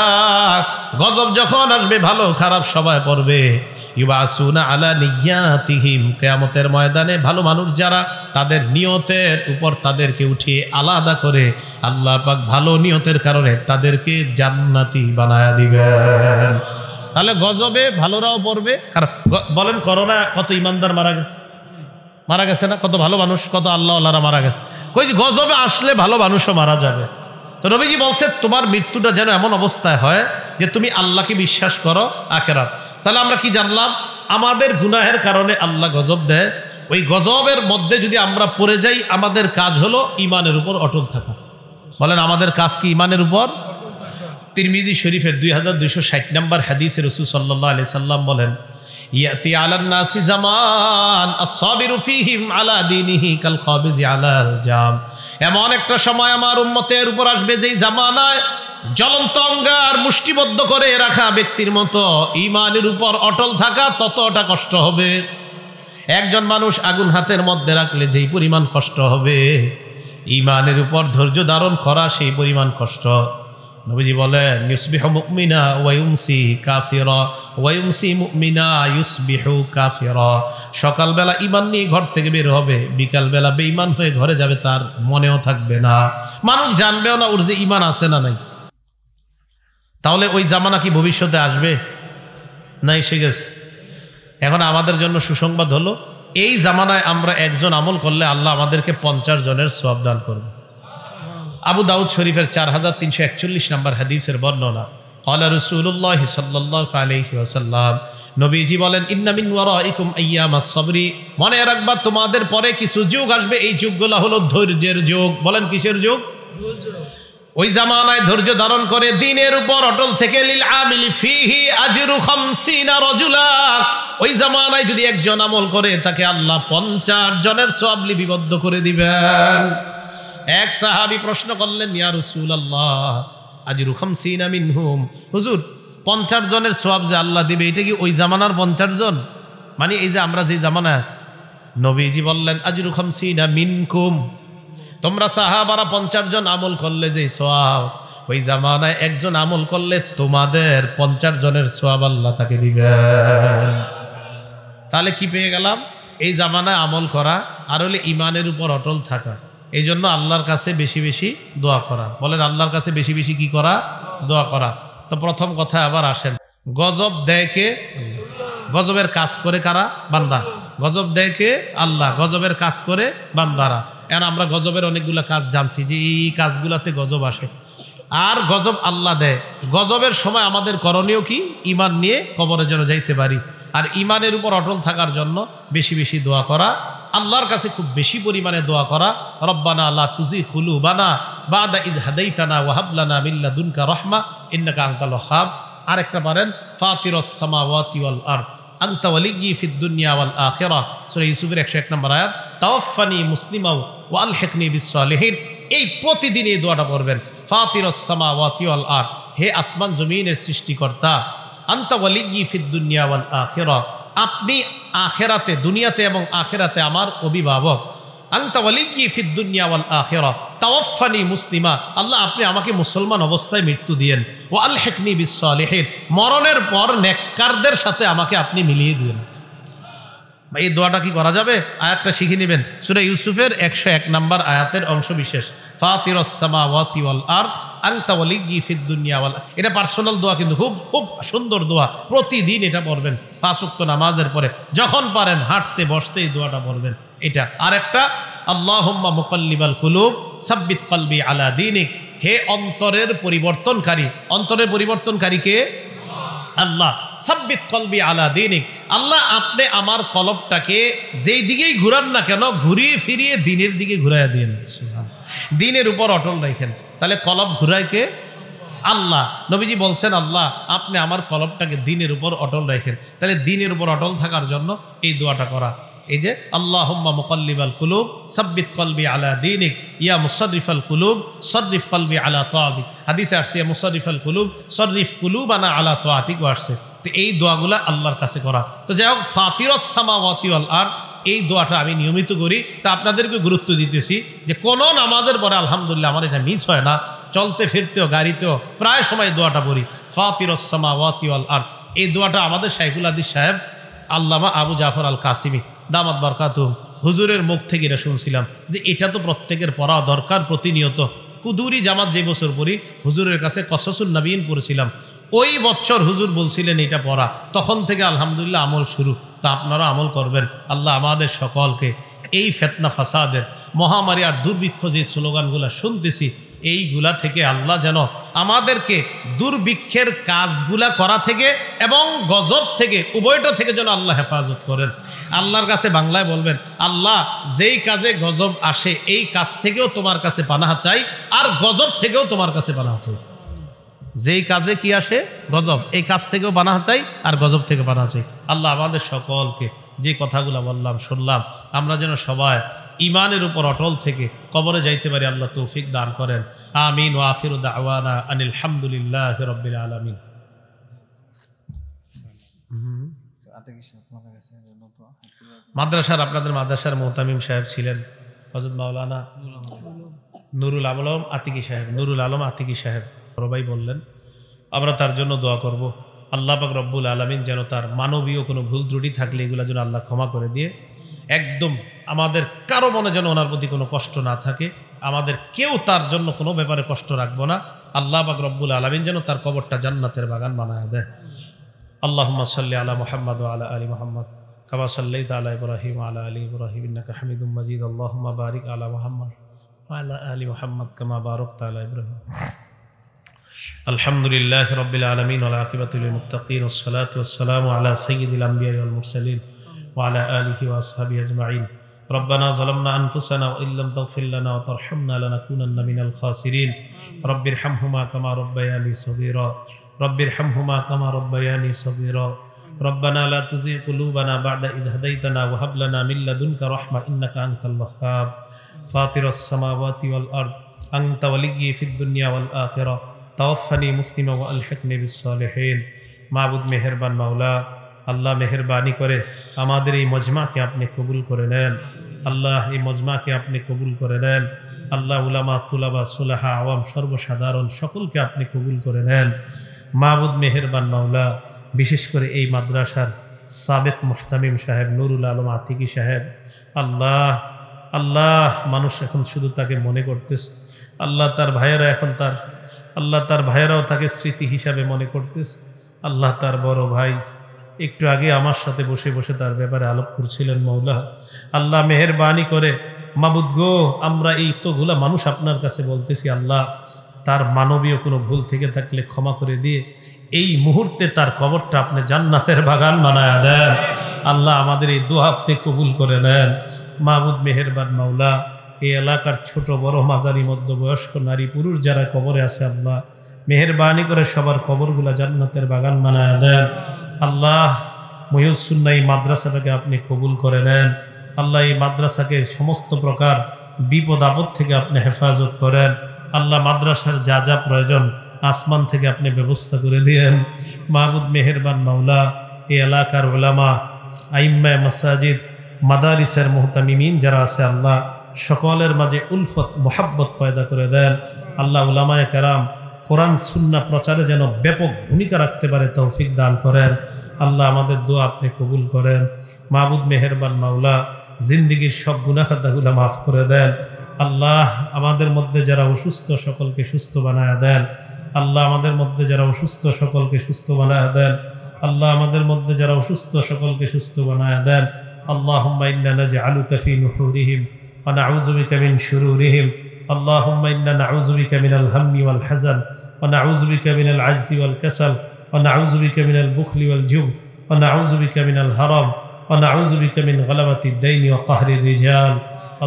গজব যখন আসবে ভালো খারাপ সবাই পড়বে ইউবাসুনা আলা নিয়াতিহিম কেয়ামতের ময়দানে ভালো মানুষ যারা তাদের নিয়তের উপর তাদেরকে উঠিয়ে আলাদা করে আল্লাহ পাক ভালো নিয়তের কারণে তাদেরকে জান্নাতি দিবেন তাহলে গজবে ভালোরাও পড়বে বলেন করোনা কত ইমানদার মারা গেছে মারা গেছে না কত ভালো মানুষ কত আল্লাহ আল্লাহরা মারা গেছে কই গজবে আসলে ভালো মানুষও মারা যাবে তো নবীজি বলছে তোমার মৃত্যুটা যেন এমন অবস্থায় হয় যে তুমি আল্লাহকে বিশ্বাস করো আখেরাত তাহলে আমরা কি জানলাম আমাদের গুনাহের কারণে আল্লাহ গজব দেয় ওই গজবের মধ্যে যদি আমরা পড়ে যাই আমাদের কাজ হলো ইমানের উপর অটল থাকা বলেন আমাদের কাজ কি ইমানের উপর তিরমিজি শরীফের দুই হাজার দুইশো ষাট নম্বর হাদিস রসুল সাল্লাহ আলি সাল্লাম বলেন নাসি জামান জাম এমন একটা সময় আমার উন্মতের উপর আসবে যেই জামানায় জ্বলন্ত অঙ্গার মুষ্টিবদ্ধ করে রাখা ব্যক্তির মতো ইমানের উপর অটল থাকা ততটা কষ্ট হবে একজন মানুষ আগুন হাতের মধ্যে রাখলে যেই পরিমাণ কষ্ট হবে ইমানের উপর ধৈর্য ধারণ করা সেই পরিমাণ কষ্ট নবীজি বলেন ইউসবিহ মুকমিনা ওয়াইউমসি কাফির ওয়াইউমসি মুকমিনা ইউসবিহ কাফির সকালবেলা ইমান নিয়ে ঘর থেকে বের হবে বিকালবেলা বেঈমান হয়ে ঘরে যাবে তার মনেও থাকবে না মানুষ জানবেও না ওর যে ইমান আছে না নাই তাহলে ওই জামানা কি ভবিষ্যতে আসবে না এসে গেছে এখন আমাদের জন্য সুসংবাদ হলো এই জামানায় আমরা একজন আমল করলে আল্লাহ আমাদেরকে পঞ্চাশ জনের সব দান করবে আবু দাউদ শরীফের চার হাজার তিনশো একচল্লিশ নাম্বার হাদিসের বর্ণনা কলা রসুল্লাহ সাল্লাহ নবীজি বলেন ইন্নামিন ওয়ারাইকুম মনে রাখবা তোমাদের পরে কিছু যুগ আসবে এই যুগগুলো হলো ধৈর্যের যুগ বলেন কিসের যুগ ওই জামানায় ধৈর্য ধারণ করে দিনের উপর অটল থেকে লীল আমিল ফিহি আজিরু খামসিনা রাজুলা ওই জামানায় যদি একজন আমল করে তাকে আল্লাহ পঞ্চাশ জনের সওয়াব লিপিবদ্ধ করে দিবেন এক সাহাবি প্রশ্ন করলেন ইয়া রাসূলুল্লাহ আল্লাহ আজিরু খামসিনা মিনহুম হুজুর পঞ্চাশ জনের সওয়াব যে আল্লাহ দিবে এটা কি ওই জামানার 50 জন মানে এই যে আমরা যে জামানায় আছি নবীজি বললেন আজিরু খামসিনা মিনকুম তোমরা সাহাবারা পঞ্চাশ জন আমল করলে যে সোয়াব ওই জামানায় একজন আমল করলে তোমাদের পঞ্চাশ জনের সোয়াব আল্লাহ তাকে দিবে তাহলে কি পেয়ে গেলাম এই জামানায় আমল করা আর হলে ইমানের উপর অটল থাকা এই জন্য আল্লাহর কাছে বেশি বেশি দোয়া করা বলেন আল্লাহর কাছে বেশি বেশি কি করা দোয়া করা তো প্রথম কথা আবার আসেন গজব দেয় কে গজবের কাজ করে কারা বান্দা গজব দেয় কে আল্লাহ গজবের কাজ করে বান্দারা এখন আমরা গজবের অনেকগুলো কাজ জানছি যে এই কাজগুলাতে গজব আসে আর গজব আল্লাহ দেয় গজবের সময় আমাদের করণীয় কি ইমান নিয়ে কবরের জন্য যাইতে পারি আর ইমানের উপর অটল থাকার জন্য বেশি বেশি দোয়া করা আল্লাহর কাছে খুব বেশি পরিমাণে দোয়া করা রব্বানা আল্লাহ তুজি হুলু বানা বাদা ইজ হাদাইতানা ওয়াহাবলানা মিল্লা দুনকা রহমা ইন্নাকা আঙ্কাল হাব আরেকটা পারেন ফাতিরসামাওয়াতি ওয়াল আরদ আংতা ওয়ালিগি ফিদ্দুনিয়া ওয়াল আখেরা সুরে ইউসুফের একশো এক নম্বর আয়াত তাওয়াফানি মুসলিমাও ওয়াল হেকনি বিশ্বলিহীন এই প্রতিদিন এই দোয়াটা পড়বেন ফাতিরসামা ওয়াতিওয়াল আর হে আসমান জমিনের সৃষ্টিকর্তা আন্তা ওয়ালিগি ফিদ্দুনিয়া ওয়াল আখেরা আপনি আখেরাতে দুনিয়াতে এবং আখেরাতে আমার অভিভাবক আন্তা ওয়ালিগি ফিদ্দুনিয়া ওয়াল আখেরা তাওয়াফানি মুসলিমা আল্লাহ আপনি আমাকে মুসলমান অবস্থায় মৃত্যু দিয়েন ও আল হেকনি বিশ্বলেহেন মরণের পর নেককারদের সাথে আমাকে আপনি মিলিয়ে দিন এই দোয়াটা কি করা যাবে আয়াতটা শিখে নেবেন সুরে ইউসুফের একশো এক নম্বর আয়াতের অংশ বিশেষ ফাতিরসামা ওয়াতিওয়াল আর আংতাওয়ালিগি ফিদ্দুনিয়াওয়াল এটা পার্সোনাল দোয়া কিন্তু খুব খুব সুন্দর দোয়া প্রতিদিন এটা পড়বেন ফাঁসুক্ত নামাজের পরে যখন পারেন হাঁটতে বসতে এই দোয়াটা পড়বেন এটা আর একটা আল্লাহম্মা মোকাল্লিবাল কুলুব সাব্বিত কলবি আলা দিনিক হে অন্তরের পরিবর্তনকারী অন্তরের পরিবর্তনকারীকে আল্লাহ সাব্বিত কলবি আলা দিনিক আল্লাহ আপনি আমার কলবটাকে যেই দিকেই ঘুরান না কেন ঘুরিয়ে ফিরিয়ে দিনের দিকে ঘুরাইয়া দিন দিনের উপর অটল রাখেন তাহলে কলব ঘুরায় কে আল্লাহ নবীজি বলছেন আল্লাহ আপনি আমার কলবটাকে দিনের উপর অটল রাখেন তাহলে দিনের উপর অটল থাকার জন্য এই দোয়াটা করা এই যে আল্লাহ মোকল্লিব আল কুলুব সাব্বিত কলবি আলা দিনিক ইয়া আল কুলুব কলবি আলা হাদিসে আসছে ইয়া আল কুলুব কুলুব আনা আলা তোয়াতিকও আসছে তো এই দোয়াগুলা আল্লাহর কাছে করা তো যাই হোক ফাতিরসামাওয়াতি আর এই দোয়াটা আমি নিয়মিত করি তা আপনাদেরকে গুরুত্ব দিতেছি যে কোনো নামাজের পরে আলহামদুলিল্লাহ আমার এটা মিস হয় না চলতে ফিরতেও গাড়িতেও প্রায় সময় দোয়াটা পড়ি ফাতিরসামাওয়াতি আর এই দোয়াটা আমাদের শাইকুল আদি সাহেব আল্লামা আবু জাফর আল কাসিমি দামাত বরকাতুম হুজুরের মুখ থেকে এটা শুনছিলাম যে এটা তো প্রত্যেকের পড়া দরকার প্রতিনিয়ত কুদুরি জামাত যে বছর পড়ি হুজুরের কাছে কসসুল নবীন পড়েছিলাম ওই বছর হুজুর বলছিলেন এটা পড়া তখন থেকে আলহামদুলিল্লাহ আমল শুরু তা আপনারা আমল করবেন আল্লাহ আমাদের সকলকে এই ফেতনা ফাসাদের মহামারী আর দুর্ভিক্ষ যে স্লোগানগুলো শুনতেছি এইগুলা থেকে আল্লাহ যেন আমাদেরকে দুর্ভিক্ষের কাজগুলা করা থেকে এবং গজব থেকে উভয়টা থেকে যেন আল্লাহ হেফাজত করেন আল্লাহর কাছে বাংলায় বলবেন আল্লাহ যেই কাজে গজব আসে এই কাজ থেকেও তোমার কাছে পানাহা চাই আর গজব থেকেও তোমার কাছে পানাহা চাই যেই কাজে কি আসে গজব এই কাজ থেকেও বানা চাই আর গজব থেকে বানা চাই আল্লাহ আমাদের সকলকে যে কথাগুলো বললাম শুনলাম আমরা যেন সবাই ইমানের উপর অটল থেকে কবরে যাইতে পারি আল্লাহ তৌফিক দান করেন আমিন ও আখির দাওয়ানা আনিল হামদুলিল্লাহ রব্বিল আলমিন মাদ্রাসার আপনাদের মাদ্রাসার মোহতামিম সাহেব ছিলেন হজরত মাওলানা নুরুল আলম আতিকি সাহেব নুরুল আলম আতিকি সাহেব রবাই বললেন আমরা তার জন্য দোয়া করব আল্লাহ পাক রব্বুল আলমিন যেন তার মানবীয় কোনো ভুল ত্রুটি থাকলে এগুলো যেন আল্লাহ ক্ষমা করে দিয়ে একদম আমাদের কারো মনে যেন ওনার প্রতি কোনো কষ্ট না থাকে আমাদের কেউ তার জন্য কোনো ব্যাপারে কষ্ট রাখবো না আল্লাহ বাক রব্বুল আলমিন যেন তার কবরটা জান্নাতের বাগান বানায় দেয় আল্লাহ সাল্লি আলা মোহাম্মদ আলা আলী মোহাম্মদ কাবা সাল্লাই তালা ইব্রাহিম আলা আলী ইব্রাহিম ইন্নাকা হামিদুম মজিদ আল্লাহ বারিক আলা মোহাম্মদ আলা আলী মোহাম্মদ কামা বারক তালা ইব্রাহিম الحمد لله رب العالمين والعاقبة للمتقين والصلاة والسلام على سيد الأنبياء والمرسلين وعلى آله وأصحابه أجمعين ربنا ظلمنا أنفسنا وإن لم تغفر لنا وترحمنا لنكونن من الخاسرين رب ارحمهما كما ربياني صغيرا رب ارحمهما كما ربياني صغيرا ربنا لا تزغ قلوبنا بعد إذ هديتنا وهب لنا من لدنك رحمة إنك أنت الوهاب فاطر السماوات والأرض أنت ولي في الدنيا والآخرة توفني مسلما وألحقني بالصالحين معبود مهربان مولاه আল্লাহ মেহরবানি করে আমাদের এই মজমাকে আপনি কবুল করে নেন আল্লাহ এই মজমাকে আপনি কবুল করে নেন আল্লাহ উলামা তুলাবা সুলাহা আওয়াম সর্বসাধারণ সকলকে আপনি কবুল করে নেন মাহবুদ মেহেরবান মাওলা বিশেষ করে এই মাদ্রাসার সাবেক মোহতামিম সাহেব নুরুল আলম আতিকি সাহেব আল্লাহ আল্লাহ মানুষ এখন শুধু তাকে মনে করতেছে আল্লাহ তার ভাইয়েরা এখন তার আল্লাহ তার ভাইয়েরাও তাকে স্মৃতি হিসাবে মনে করতেছে আল্লাহ তার বড় ভাই একটু আগে আমার সাথে বসে বসে তার ব্যাপারে আলোপ করছিলেন মৌলা আল্লাহ মেহরবানি করে মাবুদ গো আমরা এই তোগুলা মানুষ আপনার কাছে বলতেছি আল্লাহ তার মানবীয় কোনো ভুল থেকে থাকলে ক্ষমা করে দিয়ে এই মুহূর্তে তার কবরটা আপনি জান্নাতের বাগান বানায়া দেন আল্লাহ আমাদের এই দোয়া আপনি কবুল করে নেন মাহবুদ মেহেরবান মাওলা এই এলাকার ছোট বড় মাঝারি মধ্যবয়স্ক নারী পুরুষ যারা কবরে আছে আল্লাহ মেহরবানি করে সবার কবরগুলা জান্নাতের বাগান বানায়া দেন আল্লাহ মহিউসুল্লাহ এই মাদ্রাসাটাকে আপনি কবুল করে নেন আল্লাহ এই মাদ্রাসাকে সমস্ত প্রকার বিপদ আপদ থেকে আপনি হেফাজত করেন আল্লাহ মাদ্রাসার যা যা প্রয়োজন আসমান থেকে আপনি ব্যবস্থা করে দিয়েন মাহবুদ মেহেরবান মাওলা এই এলাকার ওলামা আইম্মা মাসাজিদ মাদারিসের মোহতামিমিন যারা আছে আল্লাহ সকলের মাঝে উলফত মোহাব্বত পয়দা করে দেন আল্লাহ উলামায় কেরাম কোরআন সুন্না প্রচারে যেন ব্যাপক ভূমিকা রাখতে পারে তৌফিক দান করেন আল্লাহ আমাদের দোয়া আপনি কবুল করেন মাহবুদ মেহেরবান মাওলা জিন্দিগির সব গুনাখাতাগুলা মাফ করে দেন আল্লাহ আমাদের মধ্যে যারা অসুস্থ সকলকে সুস্থ বানায় দেন আল্লাহ আমাদের মধ্যে যারা অসুস্থ সকলকে সুস্থ বানায় দেন আল্লাহ আমাদের মধ্যে যারা অসুস্থ সকলকে সুস্থ বানায় দেন আল্লাহ আলু কাফি নুহরিহিম ونعوذ من شرورهم اللهم إنا نعوذ بك من الهم والحزن ونعوذ بك من العجز কাসাল ونعوذ بك من البخل والجبن ونعوذ بك من الهرم ونعوذ بك من غلبة الدين وقهر الرجال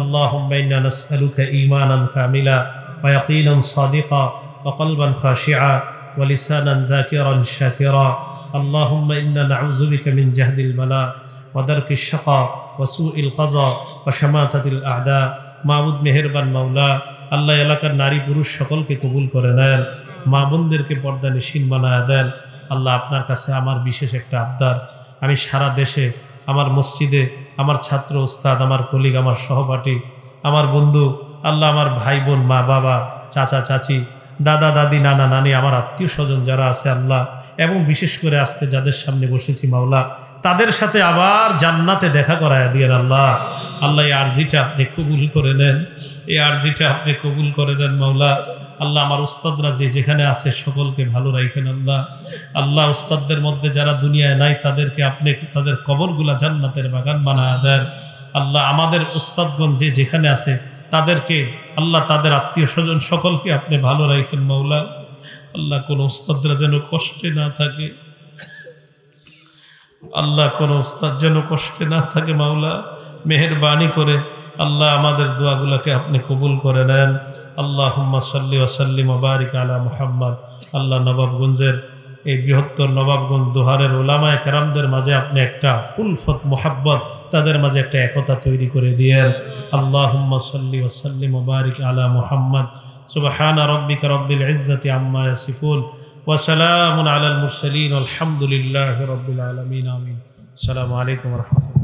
اللهم إنا نسألك إيمانا كاملا ويقينا صادقا وقلبا خاشعا ولسانا ذاكرا شاكرا اللهم إنا نعوذ بك من جهد البلاء ودرك الشقاء وسوء القضاء وشماتة الأعداء মাহবুদ মেহেরবান মাওলা আল্লাহ এলাকার নারী পুরুষ সকলকে কবুল করে নেন মা বোনদেরকে পর্দা নিশীন বানায় দেন আল্লাহ আপনার কাছে আমার বিশেষ একটা আবদার আমি সারা দেশে আমার মসজিদে আমার ছাত্র ওস্তাদ আমার কলিগ আমার সহপাঠী আমার বন্ধু আল্লাহ আমার ভাই বোন মা বাবা চাচা চাচি দাদা দাদি নানা নানি আমার আত্মীয় স্বজন যারা আছে আল্লাহ এবং বিশেষ করে আসতে যাদের সামনে বসেছি মাওলা তাদের সাথে আবার জান্নাতে দেখা করায় দিয়ে আল্লাহ আল্লাহ এই আর্জিটা আপনি কবুল করে নেন এই আর্জিটা আপনি কবুল করে নেন মাওলা আল্লাহ আমার উস্তাদরা যে যেখানে আছে সকলকে ভালো রাখেন আল্লাহ আল্লাহ উস্তাদদের মধ্যে যারা দুনিয়ায় নাই তাদেরকে আপনি তাদের কবরগুলা জান্নাতের বাগান বানা দেন আল্লাহ আমাদের উস্তাদগণ যে যেখানে আছে তাদেরকে আল্লাহ তাদের আত্মীয় স্বজন সকলকে আপনি ভালো রাখেন মাওলা আল্লাহ কোন উস্তাদরা যেন কষ্টে না থাকে আল্লাহ কোন উস্তাদ যেন কষ্টে না থাকে মাওলা মেহরবানি করে আল্লাহ আমাদের দোয়াগুলোকে আপনি কবুল করে নেন আল্লাহ সাল্লি ওসাল্লি আবারিক আলা মোহাম্মদ আল্লাহ নবাবগঞ্জের এই বৃহত্তর নবাবগঞ্জ দোহারের ওলামায় কেরামদের মাঝে আপনি একটা উলফত মোহাব্বত তাদের মাঝে একটা একতা তৈরি করে দিয়েন আল্লাহ সাল্লি ওসাল্লি আবারিক আলা মোহাম্মদ সুবাহান রব্বিক রব্বিল ইজ্জতি আম্মা ইয়াসিফুন ওয়া সালামুন আলাল মুরসালিন আলহামদুলিল্লাহি রাব্বিল আলামিন আমিন আসসালামু আলাইকুম ওয়া রাহমাতুল্লাহ